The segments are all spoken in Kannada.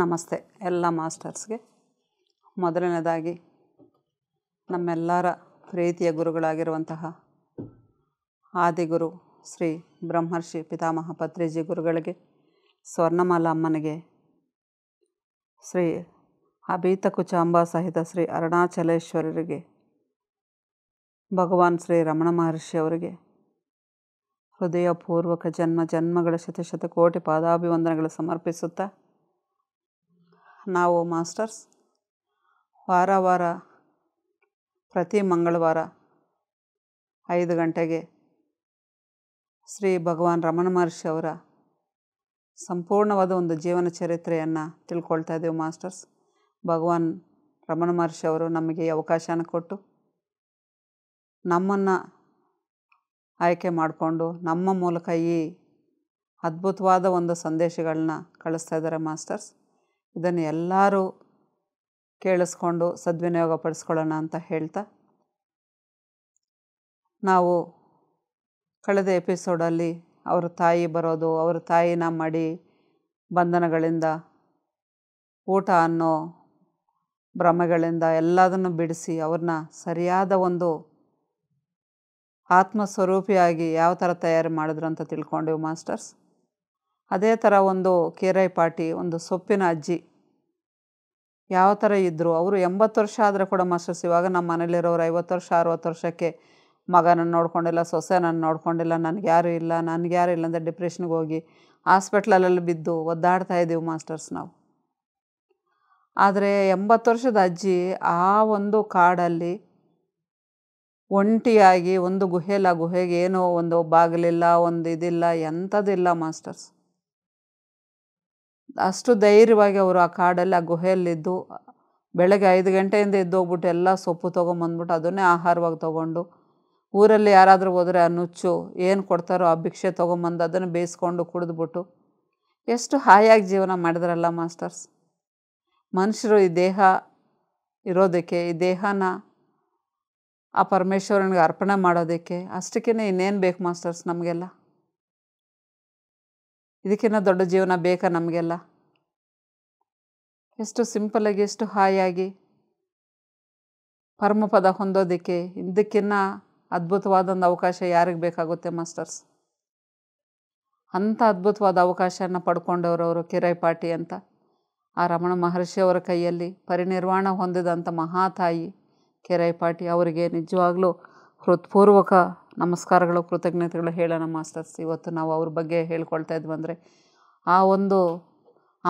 ನಮಸ್ತೆ ಎಲ್ಲ ಮಾಸ್ಟರ್ಸ್ಗೆ ಮೊದಲನೇದಾಗಿ ನಮ್ಮೆಲ್ಲರ ಪ್ರೀತಿಯ ಗುರುಗಳಾಗಿರುವಂತಹ ಆದಿಗುರು ಶ್ರೀ ಬ್ರಹ್ಮರ್ಷಿ ಪಿತಾಮಹ ಪತ್ರಿಜಿ ಗುರುಗಳಿಗೆ ಸ್ವರ್ಣಮಾಲ ಅಮ್ಮನಿಗೆ ಶ್ರೀ ಕುಚಾಂಬ ಸಹಿತ ಶ್ರೀ ಅರುಣಾಚಲೇಶ್ವರರಿಗೆ ಭಗವಾನ್ ಶ್ರೀ ರಮಣ ಮಹರ್ಷಿಯವರಿಗೆ ಹೃದಯಪೂರ್ವಕ ಜನ್ಮ ಜನ್ಮಗಳ ಶತಶತಕೋಟಿ ಪಾದಾಭಿವಂದನೆಗಳು ಸಮರ್ಪಿಸುತ್ತಾ ನಾವು ಮಾಸ್ಟರ್ಸ್ ವಾರ ವಾರ ಪ್ರತಿ ಮಂಗಳವಾರ ಐದು ಗಂಟೆಗೆ ಶ್ರೀ ಭಗವಾನ್ ರಮಣ ಮಹರ್ಷಿ ಅವರ ಸಂಪೂರ್ಣವಾದ ಒಂದು ಜೀವನ ಚರಿತ್ರೆಯನ್ನು ತಿಳ್ಕೊಳ್ತಾ ಇದ್ದೇವೆ ಮಾಸ್ಟರ್ಸ್ ಭಗವಾನ್ ರಮಣ ಮಹರ್ಷಿ ಅವರು ನಮಗೆ ಅವಕಾಶನ ಕೊಟ್ಟು ನಮ್ಮನ್ನು ಆಯ್ಕೆ ಮಾಡಿಕೊಂಡು ನಮ್ಮ ಮೂಲಕ ಈ ಅದ್ಭುತವಾದ ಒಂದು ಸಂದೇಶಗಳನ್ನ ಕಳಿಸ್ತಾ ಇದ್ದಾರೆ ಮಾಸ್ಟರ್ಸ್ ಇದನ್ನು ಎಲ್ಲರೂ ಕೇಳಿಸ್ಕೊಂಡು ಸದ್ವಿನಿಯೋಗ ಪಡಿಸ್ಕೊಳ್ಳೋಣ ಅಂತ ಹೇಳ್ತಾ ನಾವು ಕಳೆದ ಎಪಿಸೋಡಲ್ಲಿ ಅವರ ತಾಯಿ ಬರೋದು ಅವರ ತಾಯಿನ ಮಡಿ ಬಂಧನಗಳಿಂದ ಊಟ ಅನ್ನೋ ಭ್ರಮೆಗಳಿಂದ ಎಲ್ಲದನ್ನು ಬಿಡಿಸಿ ಅವ್ರನ್ನ ಸರಿಯಾದ ಒಂದು ಆತ್ಮಸ್ವರೂಪಿಯಾಗಿ ಯಾವ ಥರ ತಯಾರಿ ಮಾಡಿದ್ರು ಅಂತ ತಿಳ್ಕೊಂಡೆವು ಮಾಸ್ಟರ್ಸ್ ಅದೇ ಥರ ಒಂದು ಕೇರೈ ಪಾಟಿ ಒಂದು ಸೊಪ್ಪಿನ ಅಜ್ಜಿ ಯಾವ ಥರ ಇದ್ದರು ಅವರು ಎಂಬತ್ತು ವರ್ಷ ಆದರೆ ಕೂಡ ಮಾಸ್ಟರ್ಸ್ ಇವಾಗ ನಮ್ಮ ಮನೇಲಿರೋರು ಐವತ್ತು ವರ್ಷ ಅರುವತ್ತು ವರ್ಷಕ್ಕೆ ಮಗನನ್ನು ನೋಡ್ಕೊಂಡಿಲ್ಲ ಸೊಸೆ ನೋಡ್ಕೊಂಡಿಲ್ಲ ನನಗೆ ಇಲ್ಲ ನನಗೆ ಯಾರು ಇಲ್ಲ ಅಂದರೆ ಡಿಪ್ರೆಷನ್ಗೆ ಹೋಗಿ ಹಾಸ್ಪಿಟ್ಲಲ್ಲಿ ಬಿದ್ದು ಒದ್ದಾಡ್ತಾ ಇದ್ದೀವಿ ಮಾಸ್ಟರ್ಸ್ ನಾವು ಆದರೆ ಎಂಬತ್ತು ವರ್ಷದ ಅಜ್ಜಿ ಆ ಒಂದು ಕಾಡಲ್ಲಿ ಒಂಟಿಯಾಗಿ ಒಂದು ಗುಹೆಲ್ಲ ಗುಹೆಗೆ ಏನೋ ಒಂದು ಬಾಗಿಲಿಲ್ಲ ಒಂದು ಇದಿಲ್ಲ ಎಂಥದ್ದಿಲ್ಲ ಮಾಸ್ಟರ್ಸ್ ಅಷ್ಟು ಧೈರ್ಯವಾಗಿ ಅವರು ಆ ಕಾಡಲ್ಲಿ ಆ ಗುಹೆಯಲ್ಲಿದ್ದು ಬೆಳಗ್ಗೆ ಐದು ಗಂಟೆಯಿಂದ ಎದ್ದೋಗ್ಬಿಟ್ಟು ಎಲ್ಲ ಸೊಪ್ಪು ತೊಗೊಂಬಂದ್ಬಿಟ್ಟು ಅದನ್ನೇ ಆಹಾರವಾಗಿ ತೊಗೊಂಡು ಊರಲ್ಲಿ ಯಾರಾದರೂ ಹೋದರೆ ಆ ನುಚ್ಚು ಏನು ಕೊಡ್ತಾರೋ ಆ ಭಿಕ್ಷೆ ತೊಗೊಂಬಂದು ಅದನ್ನು ಬೇಯಿಸ್ಕೊಂಡು ಕುಡಿದ್ಬಿಟ್ಟು ಎಷ್ಟು ಹಾಯಾಗಿ ಜೀವನ ಮಾಡಿದ್ರಲ್ಲ ಮಾಸ್ಟರ್ಸ್ ಮನುಷ್ಯರು ಈ ದೇಹ ಇರೋದಕ್ಕೆ ಈ ದೇಹನ ಆ ಪರಮೇಶ್ವರನಿಗೆ ಅರ್ಪಣೆ ಮಾಡೋದಕ್ಕೆ ಅಷ್ಟಕ್ಕೇ ಇನ್ನೇನು ಬೇಕು ಮಾಸ್ಟರ್ಸ್ ನಮಗೆಲ್ಲ ಇದಕ್ಕಿಂತ ದೊಡ್ಡ ಜೀವನ ಬೇಕಾ ನಮಗೆಲ್ಲ ಎಷ್ಟು ಸಿಂಪಲಾಗಿ ಎಷ್ಟು ಹಾಯಾಗಿ ಪರಮಪದ ಹೊಂದೋದಕ್ಕೆ ಇದಕ್ಕಿನ್ನ ಒಂದು ಅವಕಾಶ ಯಾರಿಗೆ ಬೇಕಾಗುತ್ತೆ ಮಾಸ್ಟರ್ಸ್ ಅಂಥ ಅದ್ಭುತವಾದ ಅವಕಾಶನ ಪಡ್ಕೊಂಡವರವರು ಪಾಟಿ ಅಂತ ಆ ರಮಣ ಮಹರ್ಷಿಯವರ ಕೈಯಲ್ಲಿ ಪರಿನಿರ್ವಾಣ ಹೊಂದಿದಂಥ ಮಹಾತಾಯಿ ಪಾಟಿ ಅವರಿಗೆ ನಿಜವಾಗ್ಲೂ ಹೃತ್ಪೂರ್ವಕ ನಮಸ್ಕಾರಗಳು ಕೃತಜ್ಞತೆಗಳು ಹೇಳೋಣ ಮಾಸ್ಟರ್ಸ್ ಇವತ್ತು ನಾವು ಅವ್ರ ಬಗ್ಗೆ ಹೇಳ್ಕೊಳ್ತಾ ಇದ್ವಿ ಅಂದರೆ ಆ ಒಂದು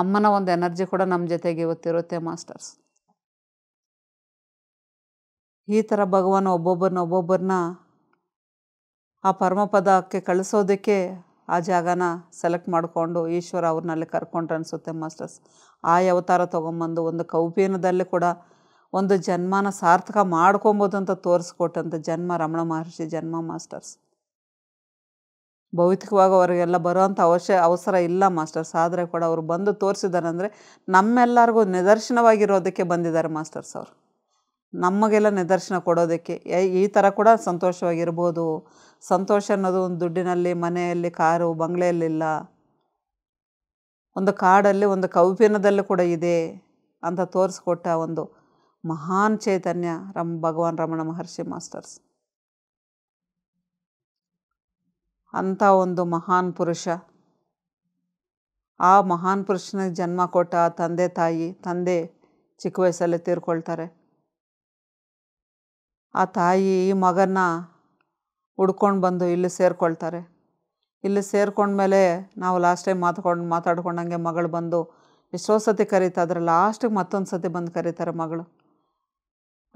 ಅಮ್ಮನ ಒಂದು ಎನರ್ಜಿ ಕೂಡ ನಮ್ಮ ಜೊತೆಗೆ ಇವತ್ತಿರುತ್ತೆ ಮಾಸ್ಟರ್ಸ್ ಈ ಥರ ಭಗವಾನ್ ಒಬ್ಬೊಬ್ಬರನ್ನ ಒಬ್ಬೊಬ್ಬರನ್ನ ಆ ಪರಮಪದಕ್ಕೆ ಕಳಿಸೋದಕ್ಕೆ ಆ ಜಾಗನ ಸೆಲೆಕ್ಟ್ ಮಾಡಿಕೊಂಡು ಈಶ್ವರ ಅವ್ರನ್ನಲ್ಲಿ ಕರ್ಕೊಂಡ್ರೆ ಅನಿಸುತ್ತೆ ಮಾಸ್ಟರ್ಸ್ ಆ ಅವತಾರ ತೊಗೊಂಬಂದು ಒಂದು ಕೌಪೀನದಲ್ಲಿ ಕೂಡ ಒಂದು ಜನ್ಮನ ಸಾರ್ಥಕ ಮಾಡ್ಕೊಬೋದು ಅಂತ ತೋರಿಸ್ಕೊಟ್ಟಂಥ ಜನ್ಮ ರಮಣ ಮಹರ್ಷಿ ಜನ್ಮ ಮಾಸ್ಟರ್ಸ್ ಭೌತಿಕವಾಗಿ ಅವರಿಗೆಲ್ಲ ಬರುವಂಥ ಅವಶ್ಯ ಅವಸರ ಇಲ್ಲ ಮಾಸ್ಟರ್ಸ್ ಆದರೆ ಕೂಡ ಅವರು ಬಂದು ತೋರಿಸಿದ್ದಾರೆ ಅಂದರೆ ನಮ್ಮೆಲ್ಲರಿಗೂ ನಿದರ್ಶನವಾಗಿರೋದಕ್ಕೆ ಬಂದಿದ್ದಾರೆ ಮಾಸ್ಟರ್ಸ್ ಅವರು ನಮಗೆಲ್ಲ ನಿದರ್ಶನ ಕೊಡೋದಕ್ಕೆ ಈ ಥರ ಕೂಡ ಸಂತೋಷವಾಗಿರ್ಬೋದು ಸಂತೋಷ ಅನ್ನೋದು ಒಂದು ದುಡ್ಡಿನಲ್ಲಿ ಮನೆಯಲ್ಲಿ ಕಾರು ಬಂಗ್ಳೆಯಲ್ಲಿಲ್ಲ ಒಂದು ಕಾಡಲ್ಲಿ ಒಂದು ಕೌಪಿನದಲ್ಲೂ ಕೂಡ ಇದೆ ಅಂತ ತೋರಿಸ್ಕೊಟ್ಟ ಒಂದು ಮಹಾನ್ ಚೈತನ್ಯ ರಮ್ ಭಗವಾನ್ ರಮಣ ಮಹರ್ಷಿ ಮಾಸ್ಟರ್ಸ್ ಅಂಥ ಒಂದು ಮಹಾನ್ ಪುರುಷ ಆ ಮಹಾನ್ ಪುರುಷನಿಗೆ ಜನ್ಮ ಕೊಟ್ಟ ಆ ತಂದೆ ತಾಯಿ ತಂದೆ ಚಿಕ್ಕ ವಯಸ್ಸಲ್ಲಿ ತೀರ್ಕೊಳ್ತಾರೆ ಆ ತಾಯಿ ಈ ಮಗನ ಹುಡ್ಕೊಂಡು ಬಂದು ಇಲ್ಲಿ ಸೇರಿಕೊಳ್ತಾರೆ ಇಲ್ಲಿ ಸೇರ್ಕೊಂಡ್ಮೇಲೆ ನಾವು ಲಾಸ್ಟ್ ಟೈಮ್ ಮಾತಾಡ್ಕೊಂಡು ಮಾತಾಡ್ಕೊಂಡಂಗೆ ಮಗಳು ಬಂದು ಎಷ್ಟೋ ಸತಿ ಕರೀತಾ ಅದ್ರ ಲಾಸ್ಟಿಗೆ ಮತ್ತೊಂದು ಸತಿ ಬಂದು ಕರೀತಾರೆ ಮಗಳು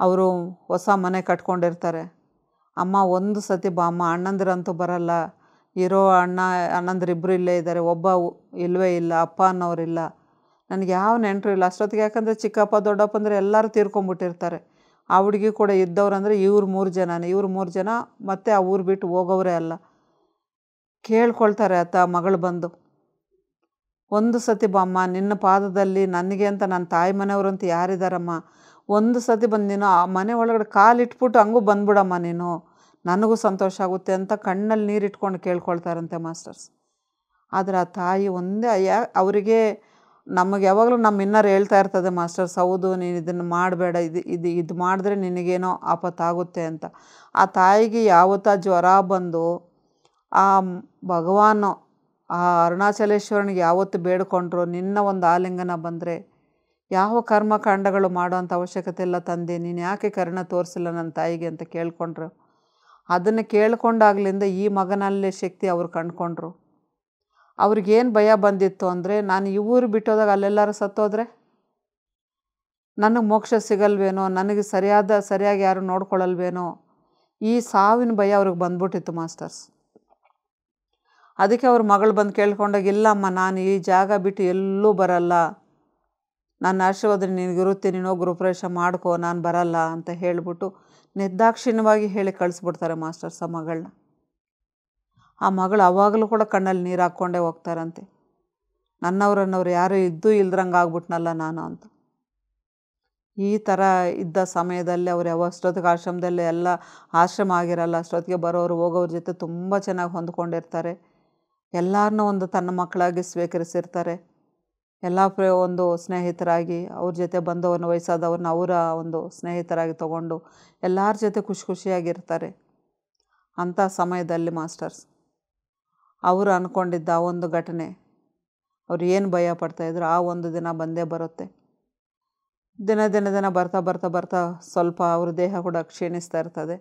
ಅವರು ಹೊಸ ಮನೆ ಕಟ್ಕೊಂಡಿರ್ತಾರೆ ಅಮ್ಮ ಒಂದು ಸತಿ ಬಾಮ್ಮ ಅಣ್ಣಂದಿರಂತೂ ಬರಲ್ಲ ಇರೋ ಅಣ್ಣ ಅಣ್ಣಂದ್ರಿಬ್ಬರು ಇಲ್ಲೇ ಇದ್ದಾರೆ ಒಬ್ಬ ಇಲ್ಲವೇ ಇಲ್ಲ ಅಪ್ಪ ಅನ್ನೋರಿಲ್ಲ ನನಗೆ ಯಾವ ನೆಂಟರು ಇಲ್ಲ ಅಷ್ಟೊತ್ತಿಗೆ ಯಾಕಂದರೆ ಚಿಕ್ಕಪ್ಪ ದೊಡ್ಡಪ್ಪ ಅಂದರೆ ಎಲ್ಲರೂ ತೀರ್ಕೊಂಬಿಟ್ಟಿರ್ತಾರೆ ಆ ಹುಡುಗಿ ಕೂಡ ಅಂದರೆ ಇವ್ರು ಮೂರು ಜನನೇ ಇವ್ರು ಮೂರು ಜನ ಮತ್ತೆ ಆ ಊರು ಬಿಟ್ಟು ಹೋಗೋವರೇ ಅಲ್ಲ ಕೇಳ್ಕೊಳ್ತಾರೆ ಆತ ಮಗಳು ಬಂದು ಒಂದು ಸತಿ ಬಾಮ್ಮ ನಿನ್ನ ಪಾದದಲ್ಲಿ ನನಗೆ ಅಂತ ನನ್ನ ತಾಯಿ ಮನೆಯವ್ರಂತ ಯಾರಿದ್ದಾರಮ್ಮ ಒಂದು ಸತಿ ಬಂದು ನೀನು ಆ ಮನೆ ಒಳಗಡೆ ಇಟ್ಬಿಟ್ಟು ಹಂಗೂ ಬಂದ್ಬಿಡಮ್ಮ ನೀನು ನನಗೂ ಸಂತೋಷ ಆಗುತ್ತೆ ಅಂತ ಕಣ್ಣಲ್ಲಿ ನೀರಿಟ್ಕೊಂಡು ಇಟ್ಕೊಂಡು ಕೇಳ್ಕೊಳ್ತಾರಂತೆ ಮಾಸ್ಟರ್ಸ್ ಆದರೆ ಆ ತಾಯಿ ಒಂದೇ ಯಾ ಅವರಿಗೆ ನಮಗೆ ಯಾವಾಗಲೂ ನಮ್ಮ ಇನ್ನರ್ ಹೇಳ್ತಾ ಇರ್ತದೆ ಮಾಸ್ಟರ್ಸ್ ಹೌದು ನೀನು ಇದನ್ನು ಮಾಡಬೇಡ ಇದು ಇದು ಇದು ಮಾಡಿದ್ರೆ ನಿನಗೇನೋ ಆಪತ್ತಾಗುತ್ತೆ ಅಂತ ಆ ತಾಯಿಗೆ ಯಾವತ್ತ ಜ್ವರ ಬಂದು ಆ ಭಗವಾನು ಆ ಅರುಣಾಚಲೇಶ್ವರನಿಗೆ ಯಾವತ್ತು ಬೇಡ್ಕೊಂಡ್ರು ನಿನ್ನ ಒಂದು ಆಲಿಂಗನ ಬಂದರೆ ಯಾವ ಕರ್ಮಕಾಂಡಗಳು ಮಾಡೋವಂಥ ಅವಶ್ಯಕತೆ ಇಲ್ಲ ತಂದೆ ನೀನು ಯಾಕೆ ಕರ್ಣ ತೋರಿಸಿಲ್ಲ ನನ್ನ ತಾಯಿಗೆ ಅಂತ ಕೇಳ್ಕೊಂಡ್ರು ಅದನ್ನು ಕೇಳ್ಕೊಂಡಾಗ್ಲಿಂದ ಈ ಮಗನಲ್ಲೇ ಶಕ್ತಿ ಅವರು ಕಂಡ್ಕೊಂಡ್ರು ಅವ್ರಿಗೇನು ಭಯ ಬಂದಿತ್ತು ಅಂದರೆ ನಾನು ಊರು ಬಿಟ್ಟೋದಾಗ ಅಲ್ಲೆಲ್ಲರೂ ಸತ್ತೋದ್ರೆ ನನಗೆ ಮೋಕ್ಷ ಸಿಗಲ್ವೇನೋ ನನಗೆ ಸರಿಯಾದ ಸರಿಯಾಗಿ ಯಾರು ನೋಡ್ಕೊಳ್ಳಲ್ವೇನೋ ಈ ಸಾವಿನ ಭಯ ಅವ್ರಿಗೆ ಬಂದ್ಬಿಟ್ಟಿತ್ತು ಮಾಸ್ಟರ್ಸ್ ಅದಕ್ಕೆ ಅವ್ರ ಮಗಳು ಬಂದು ಕೇಳ್ಕೊಂಡಾಗ ಇಲ್ಲಮ್ಮ ನಾನು ಈ ಜಾಗ ಬಿಟ್ಟು ಎಲ್ಲೂ ಬರಲ್ಲ ನನ್ನ ಆಶೀರ್ವಾದ ನಿನಗಿರುತ್ತೆ ನೀನು ಗೃಹಪ್ರವೇಶ ಮಾಡ್ಕೋ ನಾನು ಬರಲ್ಲ ಅಂತ ಹೇಳಿಬಿಟ್ಟು ನಿರ್ದಾಕ್ಷಿಣ್ಯವಾಗಿ ಹೇಳಿ ಕಳಿಸ್ಬಿಡ್ತಾರೆ ಮಾಸ್ಟರ್ಸ್ ಆ ಮಗಳನ್ನ ಆ ಮಗಳು ಆವಾಗಲೂ ಕೂಡ ಕಣ್ಣಲ್ಲಿ ನೀರು ಹಾಕ್ಕೊಂಡೇ ಹೋಗ್ತಾರಂತೆ ನನ್ನವ್ರನ್ನವ್ರು ಯಾರೂ ಇದ್ದೂ ಇಲ್ದ್ರಂಗೆ ಆಗ್ಬಿಟ್ನಲ್ಲ ನಾನು ಅಂತ ಈ ಥರ ಇದ್ದ ಸಮಯದಲ್ಲಿ ಅವ್ರು ಯಾವ ಅಷ್ಟೊತ್ತಿಗೆ ಆಶ್ರಮದಲ್ಲಿ ಎಲ್ಲ ಆಶ್ರಮ ಆಗಿರಲ್ಲ ಅಷ್ಟೊತ್ತಿಗೆ ಬರೋರು ಹೋಗೋವ್ರ ಜೊತೆ ತುಂಬ ಚೆನ್ನಾಗಿ ಹೊಂದ್ಕೊಂಡಿರ್ತಾರೆ ಎಲ್ಲರನ್ನೂ ಒಂದು ತನ್ನ ಮಕ್ಕಳಾಗಿ ಸ್ವೀಕರಿಸಿರ್ತಾರೆ ಎಲ್ಲ ಪ್ರ ಒಂದು ಸ್ನೇಹಿತರಾಗಿ ಅವ್ರ ಜೊತೆ ಬಂದವನ್ನು ವಯಸ್ಸಾದವ್ರನ್ನ ಅವರ ಒಂದು ಸ್ನೇಹಿತರಾಗಿ ತೊಗೊಂಡು ಎಲ್ಲರ ಜೊತೆ ಖುಷಿ ಖುಷಿಯಾಗಿರ್ತಾರೆ ಅಂಥ ಸಮಯದಲ್ಲಿ ಮಾಸ್ಟರ್ಸ್ ಅವರು ಅಂದ್ಕೊಂಡಿದ್ದ ಆ ಒಂದು ಘಟನೆ ಅವ್ರು ಏನು ಭಯ ಪಡ್ತಾಯಿದ್ರು ಆ ಒಂದು ದಿನ ಬಂದೇ ಬರುತ್ತೆ ದಿನ ದಿನ ದಿನ ಬರ್ತಾ ಬರ್ತಾ ಬರ್ತಾ ಸ್ವಲ್ಪ ಅವ್ರ ದೇಹ ಕೂಡ ಕ್ಷೀಣಿಸ್ತಾ ಇರ್ತದೆ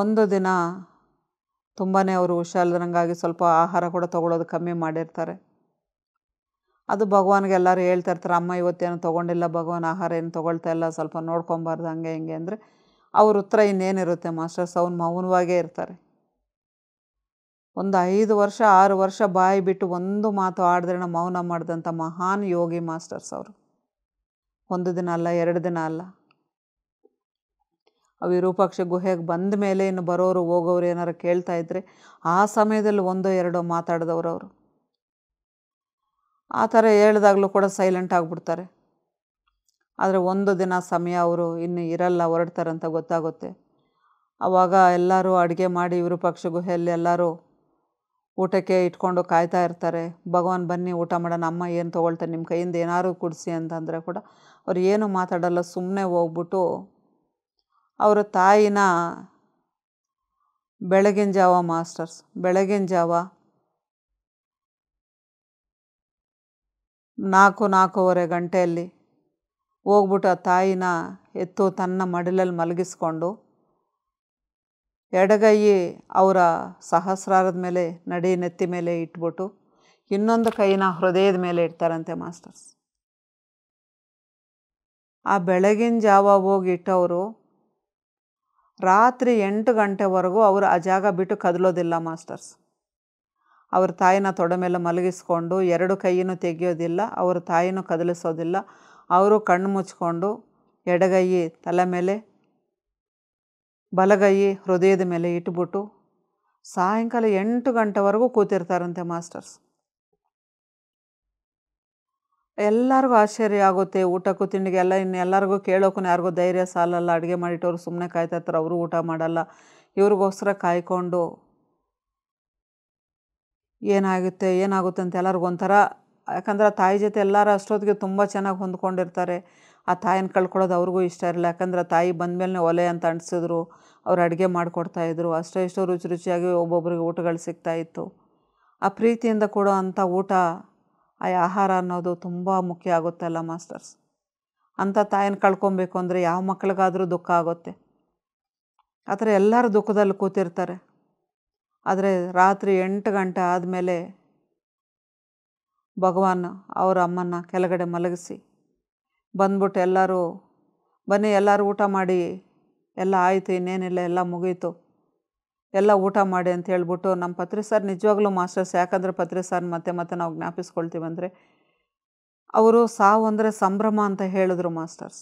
ಒಂದು ದಿನ ತುಂಬಾ ಅವರು ಹುಷಾರಿಲ್ದಂಗಾಗಿ ಸ್ವಲ್ಪ ಆಹಾರ ಕೂಡ ತಗೊಳ್ಳೋದು ಕಮ್ಮಿ ಮಾಡಿರ್ತಾರೆ ಅದು ಭಗವಾನ್ಗೆ ಎಲ್ಲರೂ ಹೇಳ್ತಾ ಇರ್ತಾರೆ ಅಮ್ಮ ಇವತ್ತೇನು ತೊಗೊಂಡಿಲ್ಲ ಭಗವಾನ್ ಆಹಾರ ಏನು ತೊಗೊಳ್ತಾ ಇಲ್ಲ ಸ್ವಲ್ಪ ನೋಡ್ಕೊಂಬಾರ್ದು ಹಂಗೆ ಹಿಂಗೆ ಅಂದರೆ ಅವ್ರ ಉತ್ತರ ಇನ್ನೇನಿರುತ್ತೆ ಮಾಸ್ಟರ್ಸ್ ಅವ್ನು ಮೌನವಾಗೇ ಇರ್ತಾರೆ ಒಂದು ಐದು ವರ್ಷ ಆರು ವರ್ಷ ಬಾಯಿ ಬಿಟ್ಟು ಒಂದು ಮಾತು ಆಡಿದ್ರೆ ಮೌನ ಮಾಡಿದಂಥ ಮಹಾನ್ ಯೋಗಿ ಮಾಸ್ಟರ್ಸ್ ಅವರು ಒಂದು ದಿನ ಅಲ್ಲ ಎರಡು ದಿನ ಅಲ್ಲ ಅವು ವಿರೂಪಾಕ್ಷ ಗುಹೆಗೆ ಬಂದ ಮೇಲೆ ಇನ್ನು ಬರೋರು ಹೋಗೋರು ಏನಾರು ಕೇಳ್ತಾ ಇದ್ರೆ ಆ ಸಮಯದಲ್ಲಿ ಒಂದೋ ಎರಡೋ ಮಾತಾಡಿದವರು ಅವರು ಆ ಥರ ಹೇಳ್ದಾಗ್ಲೂ ಕೂಡ ಸೈಲೆಂಟ್ ಆಗಿಬಿಡ್ತಾರೆ ಆದರೆ ಒಂದು ದಿನ ಸಮಯ ಅವರು ಇನ್ನು ಇರಲ್ಲ ಅಂತ ಗೊತ್ತಾಗುತ್ತೆ ಆವಾಗ ಎಲ್ಲರೂ ಅಡುಗೆ ಮಾಡಿ ವಿರೂಪಾಕ್ಷ ಗುಹೆಯಲ್ಲಿ ಎಲ್ಲರೂ ಊಟಕ್ಕೆ ಇಟ್ಕೊಂಡು ಕಾಯ್ತಾ ಇರ್ತಾರೆ ಭಗವಾನ್ ಬನ್ನಿ ಊಟ ಮಾಡೋಣ ಅಮ್ಮ ಏನು ತೊಗೊಳ್ತಾರೆ ನಿಮ್ಮ ಕೈಯಿಂದ ಏನಾದರೂ ಕುಡಿಸಿ ಅಂತಂದರೆ ಕೂಡ ಅವ್ರು ಏನು ಮಾತಾಡಲ್ಲ ಸುಮ್ಮನೆ ಹೋಗ್ಬಿಟ್ಟು ಅವರ ತಾಯಿನ ಬೆಳಗಿನ ಜಾವ ಮಾಸ್ಟರ್ಸ್ ಬೆಳಗಿನ ಜಾವ ನಾಲ್ಕು ನಾಲ್ಕೂವರೆ ಗಂಟೆಯಲ್ಲಿ ಹೋಗ್ಬಿಟ್ಟು ಆ ತಾಯಿನ ಎತ್ತು ತನ್ನ ಮಡಿಲಲ್ಲಿ ಮಲಗಿಸ್ಕೊಂಡು ಎಡಗೈ ಅವರ ಸಹಸ್ರಾರದ ಮೇಲೆ ನಡಿ ನೆತ್ತಿ ಮೇಲೆ ಇಟ್ಬಿಟ್ಟು ಇನ್ನೊಂದು ಕೈನ ಹೃದಯದ ಮೇಲೆ ಇಡ್ತಾರಂತೆ ಮಾಸ್ಟರ್ಸ್ ಆ ಬೆಳಗಿನ ಜಾವ ಹೋಗಿ ಇಟ್ಟವರು ರಾತ್ರಿ ಎಂಟು ಗಂಟೆವರೆಗೂ ಅವರು ಆ ಜಾಗ ಬಿಟ್ಟು ಕದಲೋದಿಲ್ಲ ಮಾಸ್ಟರ್ಸ್ ಅವ್ರ ತಾಯಿನ ತೊಡೆ ಮೇಲೆ ಮಲಗಿಸ್ಕೊಂಡು ಎರಡು ಕೈಯೂ ತೆಗೆಯೋದಿಲ್ಲ ಅವ್ರ ತಾಯಿನೂ ಕದಲಿಸೋದಿಲ್ಲ ಅವರು ಕಣ್ಣು ಮುಚ್ಕೊಂಡು ಎಡಗೈ ತಲೆ ಮೇಲೆ ಬಲಗೈ ಹೃದಯದ ಮೇಲೆ ಇಟ್ಬಿಟ್ಟು ಸಾಯಂಕಾಲ ಎಂಟು ಗಂಟೆವರೆಗೂ ಕೂತಿರ್ತಾರಂತೆ ಮಾಸ್ಟರ್ಸ್ ಎಲ್ಲರಿಗೂ ಆಶ್ಚರ್ಯ ಆಗುತ್ತೆ ಊಟಕ್ಕೂ ಎಲ್ಲ ಇನ್ನು ಎಲ್ಲರಿಗೂ ಕೇಳೋಕ್ಕೂ ಯಾರಿಗೂ ಧೈರ್ಯ ಸಾಲಲ್ಲ ಅಡುಗೆ ಮಾಡಿಟ್ಟವ್ರು ಸುಮ್ಮನೆ ಕಾಯ್ತಾಯಿರ್ತಾರೆ ಅವರು ಊಟ ಮಾಡಲ್ಲ ಇವ್ರಿಗೋಸ್ಕರ ಕಾಯ್ಕೊಂಡು ಏನಾಗುತ್ತೆ ಏನಾಗುತ್ತೆ ಅಂತ ಎಲ್ಲರಿಗೂ ಒಂಥರ ಯಾಕಂದ್ರೆ ಆ ತಾಯಿ ಜೊತೆ ಎಲ್ಲರೂ ಅಷ್ಟೊತ್ತಿಗೆ ತುಂಬ ಚೆನ್ನಾಗಿ ಹೊಂದ್ಕೊಂಡಿರ್ತಾರೆ ಆ ತಾಯಿನ ಕಳ್ಕೊಳ್ಳೋದು ಅವ್ರಿಗೂ ಇಷ್ಟ ಇರಲಿಲ್ಲ ಯಾಕಂದ್ರೆ ತಾಯಿ ಬಂದ ಮೇಲೆ ಒಲೆ ಅಂತ ಅಂಟಿಸಿದ್ರು ಅವ್ರು ಅಡುಗೆ ಮಾಡಿಕೊಡ್ತಾಯಿದ್ರು ಅಷ್ಟೇ ಇಷ್ಟೋ ರುಚಿ ರುಚಿಯಾಗಿ ಒಬ್ಬೊಬ್ರಿಗೆ ಊಟಗಳು ಸಿಗ್ತಾಯಿತ್ತು ಆ ಪ್ರೀತಿಯಿಂದ ಕೊಡೋ ಅಂಥ ಊಟ ಆ ಆಹಾರ ಅನ್ನೋದು ತುಂಬ ಮುಖ್ಯ ಆಗುತ್ತೆ ಅಲ್ಲ ಮಾಸ್ಟರ್ಸ್ ಅಂಥ ತಾಯಿನ ಕಳ್ಕೊಬೇಕು ಅಂದರೆ ಯಾವ ಮಕ್ಳಿಗಾದರೂ ದುಃಖ ಆಗುತ್ತೆ ಆ ಥರ ಎಲ್ಲರೂ ದುಃಖದಲ್ಲಿ ಕೂತಿರ್ತಾರೆ ಆದರೆ ರಾತ್ರಿ ಎಂಟು ಗಂಟೆ ಆದಮೇಲೆ ಭಗವಾನ್ ಅವರ ಅಮ್ಮನ ಕೆಳಗಡೆ ಮಲಗಿಸಿ ಬಂದ್ಬಿಟ್ಟು ಎಲ್ಲರೂ ಬನ್ನಿ ಎಲ್ಲರೂ ಊಟ ಮಾಡಿ ಎಲ್ಲ ಆಯಿತು ಇನ್ನೇನಿಲ್ಲ ಎಲ್ಲ ಮುಗೀತು ಎಲ್ಲ ಊಟ ಮಾಡಿ ಅಂತ ಹೇಳ್ಬಿಟ್ಟು ನಮ್ಮ ಪತ್ರಿ ಸರ್ ನಿಜವಾಗ್ಲೂ ಮಾಸ್ಟರ್ಸ್ ಯಾಕಂದರೆ ಪತ್ರಿ ಸರ್ ಮತ್ತೆ ಮತ್ತೆ ನಾವು ಜ್ಞಾಪಿಸ್ಕೊಳ್ತೀವಿ ಅಂದರೆ ಅವರು ಸಾವು ಅಂದರೆ ಸಂಭ್ರಮ ಅಂತ ಹೇಳಿದ್ರು ಮಾಸ್ಟರ್ಸ್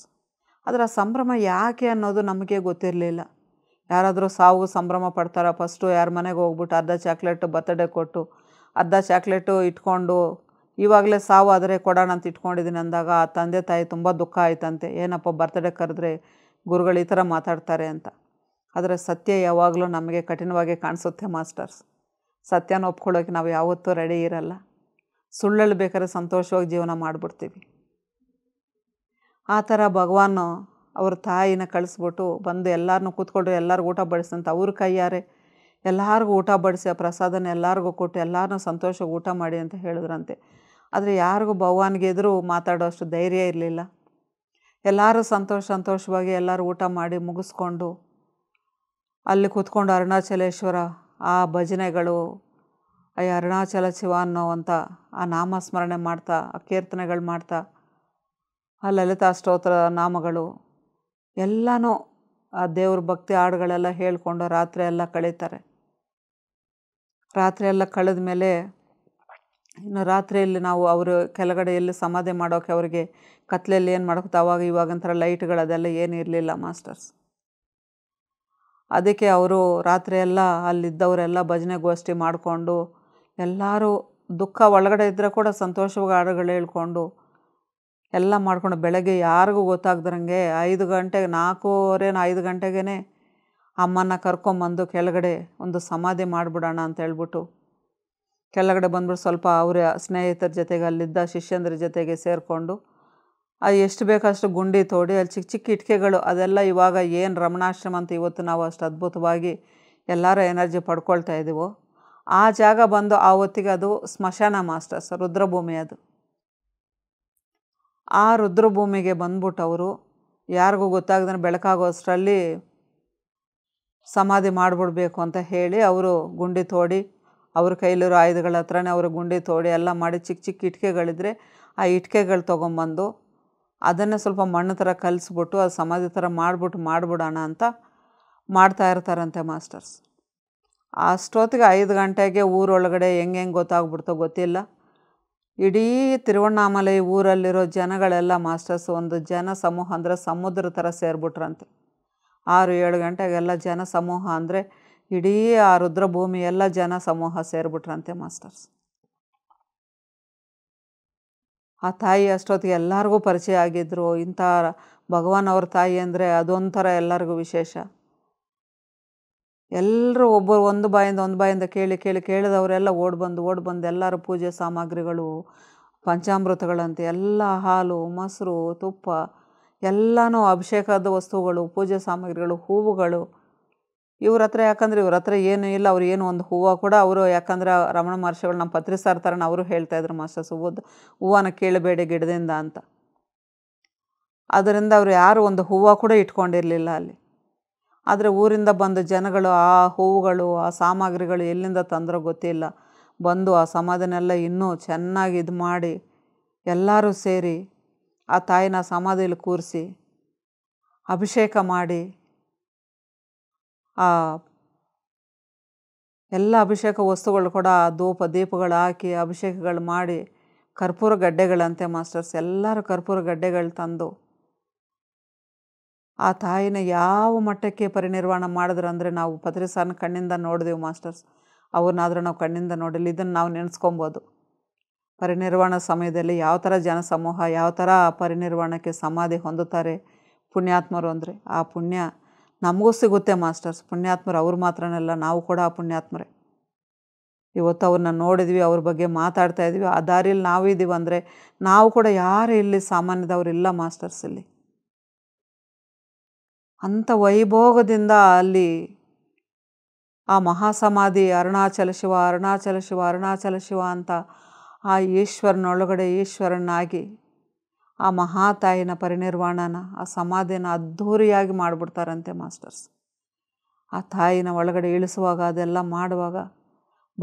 ಆದರೆ ಆ ಸಂಭ್ರಮ ಯಾಕೆ ಅನ್ನೋದು ನಮಗೆ ಗೊತ್ತಿರಲಿಲ್ಲ ಯಾರಾದರೂ ಸಾವು ಸಂಭ್ರಮ ಪಡ್ತಾರೋ ಫಸ್ಟು ಯಾರ ಮನೆಗೆ ಹೋಗ್ಬಿಟ್ಟು ಅರ್ಧ ಚಾಕ್ಲೇಟು ಬರ್ತಡೇ ಕೊಟ್ಟು ಅರ್ಧ ಚಾಕ್ಲೇಟು ಇಟ್ಕೊಂಡು ಇವಾಗಲೇ ಸಾವು ಆದರೆ ಕೊಡೋಣ ಅಂತ ಇಟ್ಕೊಂಡಿದ್ದೀನಿ ಅಂದಾಗ ಆ ತಂದೆ ತಾಯಿ ತುಂಬ ದುಃಖ ಆಯ್ತಂತೆ ಏನಪ್ಪ ಬರ್ತಡೇ ಕರೆದ್ರೆ ಗುರುಗಳು ಈ ಥರ ಮಾತಾಡ್ತಾರೆ ಅಂತ ಆದರೆ ಸತ್ಯ ಯಾವಾಗಲೂ ನಮಗೆ ಕಠಿಣವಾಗಿ ಕಾಣಿಸುತ್ತೆ ಮಾಸ್ಟರ್ಸ್ ಸತ್ಯನ ಒಪ್ಕೊಳ್ಳೋಕೆ ನಾವು ಯಾವತ್ತೂ ರೆಡಿ ಇರಲ್ಲ ಸುಳ್ಳಲ್ಲಿ ಬೇಕಾದ್ರೆ ಸಂತೋಷವಾಗಿ ಜೀವನ ಮಾಡಿಬಿಡ್ತೀವಿ ಆ ಥರ ಭಗವಾನು ಅವ್ರ ತಾಯಿನ ಕಳಿಸ್ಬಿಟ್ಟು ಬಂದು ಎಲ್ಲರನ್ನೂ ಕೂತ್ಕೊಂಡು ಎಲ್ಲರಿಗೂ ಊಟ ಬಡಿಸಂತ ಅವ್ರ ಕೈಯಾರೆ ಎಲ್ಲರಿಗೂ ಊಟ ಬಡಿಸಿ ಆ ಪ್ರಸಾದನ ಎಲ್ಲರಿಗೂ ಕೊಟ್ಟು ಎಲ್ಲರನ್ನೂ ಸಂತೋಷ ಊಟ ಮಾಡಿ ಅಂತ ಹೇಳಿದ್ರಂತೆ ಆದರೆ ಯಾರಿಗೂ ಭಗವಾನ್ಗೆ ಎದುರು ಮಾತಾಡೋ ಅಷ್ಟು ಧೈರ್ಯ ಇರಲಿಲ್ಲ ಎಲ್ಲರೂ ಸಂತೋಷ ಸಂತೋಷವಾಗಿ ಎಲ್ಲರೂ ಊಟ ಮಾಡಿ ಮುಗಿಸ್ಕೊಂಡು ಅಲ್ಲಿ ಕೂತ್ಕೊಂಡು ಅರುಣಾಚಲೇಶ್ವರ ಆ ಭಜನೆಗಳು ಅಯ್ಯ ಅರುಣಾಚಲ ಶಿವ ಅಂತ ಆ ನಾಮಸ್ಮರಣೆ ಮಾಡ್ತಾ ಆ ಕೀರ್ತನೆಗಳು ಮಾಡ್ತಾ ಆ ಲಲಿತಾ ಸ್ತೋತ್ರ ನಾಮಗಳು ಎಲ್ಲನೂ ಆ ದೇವ್ರ ಭಕ್ತಿ ಹಾಡುಗಳೆಲ್ಲ ಹೇಳಿಕೊಂಡು ರಾತ್ರಿ ಎಲ್ಲ ಕಳೀತಾರೆ ರಾತ್ರಿ ಎಲ್ಲ ಕಳೆದ ಮೇಲೆ ಇನ್ನು ರಾತ್ರಿಯಲ್ಲಿ ನಾವು ಅವರು ಕೆಳಗಡೆ ಎಲ್ಲಿ ಸಮಾಧಿ ಮಾಡೋಕ್ಕೆ ಅವರಿಗೆ ಕತ್ಲೆಯಲ್ಲಿ ಏನು ಮಾಡೋಕ್ಕೆ ಅವಾಗ ಇವಾಗಂತರ ಲೈಟ್ಗಳು ಅದೆಲ್ಲ ಏನು ಇರಲಿಲ್ಲ ಮಾಸ್ಟರ್ಸ್ ಅದಕ್ಕೆ ಅವರು ರಾತ್ರಿ ಎಲ್ಲ ಅಲ್ಲಿದ್ದವರೆಲ್ಲ ಭಜನೆ ಗೋಷ್ಠಿ ಮಾಡಿಕೊಂಡು ಎಲ್ಲರೂ ದುಃಖ ಒಳಗಡೆ ಇದ್ದರೆ ಕೂಡ ಸಂತೋಷವಾಗಿ ಹಾಡುಗಳು ಹೇಳ್ಕೊಂಡು ಎಲ್ಲ ಮಾಡ್ಕೊಂಡು ಬೆಳಗ್ಗೆ ಯಾರಿಗೂ ಗೊತ್ತಾಗ್ದಿರಂಗೆ ಐದು ಗಂಟೆಗೆ ನಾಲ್ಕೂವರೆನ ಐದು ಗಂಟೆಗೇ ಅಮ್ಮನ ಕರ್ಕೊಂಬಂದು ಕೆಳಗಡೆ ಒಂದು ಸಮಾಧಿ ಮಾಡಿಬಿಡೋಣ ಅಂತ ಹೇಳ್ಬಿಟ್ಟು ಕೆಳಗಡೆ ಬಂದ್ಬಿಟ್ಟು ಸ್ವಲ್ಪ ಅವರ ಸ್ನೇಹಿತರ ಜೊತೆಗೆ ಅಲ್ಲಿದ್ದ ಶಿಷ್ಯಂದ್ರ ಜೊತೆಗೆ ಸೇರಿಕೊಂಡು ಅದು ಎಷ್ಟು ಬೇಕಷ್ಟು ಗುಂಡಿ ತೋಡಿ ಅಲ್ಲಿ ಚಿಕ್ಕ ಚಿಕ್ಕ ಇಟ್ಕೆಗಳು ಅದೆಲ್ಲ ಇವಾಗ ಏನು ರಮಣಾಶ್ರಮ ಅಂತ ಇವತ್ತು ನಾವು ಅಷ್ಟು ಅದ್ಭುತವಾಗಿ ಎಲ್ಲರೂ ಎನರ್ಜಿ ಪಡ್ಕೊಳ್ತಾ ಇದ್ದೀವೋ ಆ ಜಾಗ ಬಂದು ಆ ಹೊತ್ತಿಗೆ ಅದು ಸ್ಮಶಾನ ಮಾಸ್ಟರ್ಸ್ ರುದ್ರಭೂಮಿ ಅದು ಆ ರುದ್ರಭೂಮಿಗೆ ಬಂದ್ಬಿಟ್ಟು ಅವರು ಯಾರಿಗೂ ಗೊತ್ತಾಗ್ದೇ ಬೆಳಕಾಗೋ ಅಷ್ಟರಲ್ಲಿ ಸಮಾಧಿ ಮಾಡಿಬಿಡ್ಬೇಕು ಅಂತ ಹೇಳಿ ಅವರು ಗುಂಡಿ ತೋಡಿ ಅವ್ರ ಕೈಲಿರೋ ಆಯುಧಗಳ ಹತ್ರನೇ ಅವರು ಗುಂಡಿ ತೋಡಿ ಎಲ್ಲ ಮಾಡಿ ಚಿಕ್ಕ ಚಿಕ್ಕ ಇಟ್ಕೆಗಳಿದ್ರೆ ಆ ಇಟ್ಕೆಗಳು ತೊಗೊಂಬಂದು ಅದನ್ನೇ ಸ್ವಲ್ಪ ಮಣ್ಣು ಥರ ಕಲಿಸ್ಬಿಟ್ಟು ಅದು ಸಮಾಧಿ ಥರ ಮಾಡಿಬಿಟ್ಟು ಮಾಡಿಬಿಡೋಣ ಅಂತ ಮಾಡ್ತಾ ಇರ್ತಾರಂತೆ ಮಾಸ್ಟರ್ಸ್ ಅಷ್ಟೊತ್ತಿಗೆ ಐದು ಗಂಟೆಗೆ ಊರೊಳಗಡೆ ಹೆಂಗೆ ಗೊತ್ತಾಗ್ಬಿಡ್ತೋ ಗೊತ್ತಿಲ್ಲ ಇಡೀ ತಿರುವಣ್ಣಾಮಲೈ ಊರಲ್ಲಿರೋ ಜನಗಳೆಲ್ಲ ಮಾಸ್ಟರ್ಸ್ ಒಂದು ಜನ ಸಮೂಹ ಅಂದರೆ ಸಮುದ್ರ ಥರ ಸೇರಿಬಿಟ್ರಂತೆ ಆರು ಏಳು ಗಂಟೆಗೆಲ್ಲ ಜನ ಸಮೂಹ ಅಂದರೆ ಇಡೀ ಆ ರುದ್ರಭೂಮಿ ಎಲ್ಲ ಜನ ಸಮೂಹ ಸೇರಿಬಿಟ್ರಂತೆ ಮಾಸ್ಟರ್ಸ್ ಆ ತಾಯಿ ಅಷ್ಟೊತ್ತಿಗೆ ಎಲ್ಲರಿಗೂ ಪರಿಚಯ ಆಗಿದ್ದರು ಇಂಥ ಭಗವಾನ್ ಅವ್ರ ತಾಯಿ ಅಂದರೆ ಅದೊಂಥರ ಎಲ್ಲರಿಗೂ ವಿಶೇಷ ಎಲ್ಲರೂ ಒಬ್ಬರು ಒಂದು ಬಾಯಿಂದ ಒಂದು ಬಾಯಿಂದ ಕೇಳಿ ಕೇಳಿ ಕೇಳಿದವರೆಲ್ಲ ಓಡಿ ಬಂದು ಓಡಿ ಬಂದು ಎಲ್ಲರ ಪೂಜೆ ಸಾಮಗ್ರಿಗಳು ಪಂಚಾಮೃತಗಳಂತೆ ಎಲ್ಲ ಹಾಲು ಮೊಸರು ತುಪ್ಪ ಎಲ್ಲನೂ ಅಭಿಷೇಕದ ವಸ್ತುಗಳು ಪೂಜೆ ಸಾಮಗ್ರಿಗಳು ಹೂವುಗಳು ಇವ್ರ ಹತ್ರ ಯಾಕಂದರೆ ಇವ್ರ ಹತ್ರ ಏನು ಇಲ್ಲ ಅವ್ರು ಏನು ಒಂದು ಹೂವು ಕೂಡ ಅವರು ಯಾಕಂದ್ರೆ ರಮಣ ಮಹರ್ಷಿಗಳು ನಮ್ಮ ಪತ್ರಿಸಾರ್ ಥರನ ಅವರು ಹೇಳ್ತಾಯಿದ್ರು ಮಾಸ್ಟರ್ ಹೂವು ಹೂವನ ಕೇಳಬೇಡಿ ಗಿಡದಿಂದ ಅಂತ ಅದರಿಂದ ಅವರು ಯಾರು ಒಂದು ಹೂವು ಕೂಡ ಇಟ್ಕೊಂಡಿರಲಿಲ್ಲ ಅಲ್ಲಿ ಆದರೆ ಊರಿಂದ ಬಂದ ಜನಗಳು ಆ ಹೂವುಗಳು ಆ ಸಾಮಗ್ರಿಗಳು ಎಲ್ಲಿಂದ ತಂದರೋ ಗೊತ್ತಿಲ್ಲ ಬಂದು ಆ ಸಮಾಧಿನೆಲ್ಲ ಇನ್ನೂ ಚೆನ್ನಾಗಿ ಇದು ಮಾಡಿ ಎಲ್ಲರೂ ಸೇರಿ ಆ ತಾಯಿನ ಸಮಾಧಿಯಲ್ಲಿ ಕೂರಿಸಿ ಅಭಿಷೇಕ ಮಾಡಿ ಆ ಎಲ್ಲ ಅಭಿಷೇಕ ವಸ್ತುಗಳು ಕೂಡ ಧೂಪ ದೀಪಗಳು ಹಾಕಿ ಅಭಿಷೇಕಗಳು ಮಾಡಿ ಕರ್ಪೂರ ಗಡ್ಡೆಗಳಂತೆ ಮಾಸ್ಟರ್ಸ್ ಎಲ್ಲರೂ ಕರ್ಪೂರ ಗಡ್ಡೆಗಳು ತಂದು ಆ ತಾಯಿನ ಯಾವ ಮಟ್ಟಕ್ಕೆ ಪರಿನಿರ್ವಾಣ ಮಾಡಿದ್ರು ಅಂದರೆ ನಾವು ಪತ್ರಿಸಾನ ಕಣ್ಣಿಂದ ನೋಡಿದೆವು ಮಾಸ್ಟರ್ಸ್ ಅವ್ರನ್ನಾದರೂ ನಾವು ಕಣ್ಣಿಂದ ನೋಡಿಲ್ಲ ಇದನ್ನು ನಾವು ನೆನೆಸ್ಕೊಬೋದು ಪರಿನಿರ್ವಾಣ ಸಮಯದಲ್ಲಿ ಯಾವ ಥರ ಜನಸಮೂಹ ಯಾವ ಥರ ಪರಿನಿರ್ವಾಣಕ್ಕೆ ಸಮಾಧಿ ಹೊಂದುತ್ತಾರೆ ಪುಣ್ಯಾತ್ಮರು ಅಂದರೆ ಆ ಪುಣ್ಯ ನಮಗೂ ಸಿಗುತ್ತೆ ಮಾಸ್ಟರ್ಸ್ ಪುಣ್ಯಾತ್ಮರು ಅವ್ರು ಮಾತ್ರನಲ್ಲ ನಾವು ಕೂಡ ಆ ಪುಣ್ಯಾತ್ಮರೇ ಇವತ್ತು ಅವ್ರನ್ನ ನೋಡಿದ್ವಿ ಅವ್ರ ಬಗ್ಗೆ ಮಾತಾಡ್ತಾ ಇದ್ವಿ ಆ ದಾರಿಯಲ್ಲಿ ಇದ್ದೀವಿ ಅಂದರೆ ನಾವು ಕೂಡ ಯಾರು ಇಲ್ಲಿ ಸಾಮಾನ್ಯದವ್ರು ಇಲ್ಲ ಮಾಸ್ಟರ್ಸ್ ಇಲ್ಲಿ ಅಂಥ ವೈಭೋಗದಿಂದ ಅಲ್ಲಿ ಆ ಮಹಾಸಮಾಧಿ ಅರುಣಾಚಲ ಶಿವ ಅರುಣಾಚಲ ಶಿವ ಅರುಣಾಚಲ ಶಿವ ಅಂತ ಆ ಈಶ್ವರನೊಳಗಡೆ ಈಶ್ವರನಾಗಿ ಆ ಮಹಾತಾಯಿನ ಪರಿನಿರ್ವಾಣನ ಆ ಸಮಾಧಿನ ಅದ್ಧೂರಿಯಾಗಿ ಮಾಡಿಬಿಡ್ತಾರಂತೆ ಮಾಸ್ಟರ್ಸ್ ಆ ತಾಯಿನ ಒಳಗಡೆ ಇಳಿಸುವಾಗ ಅದೆಲ್ಲ ಮಾಡುವಾಗ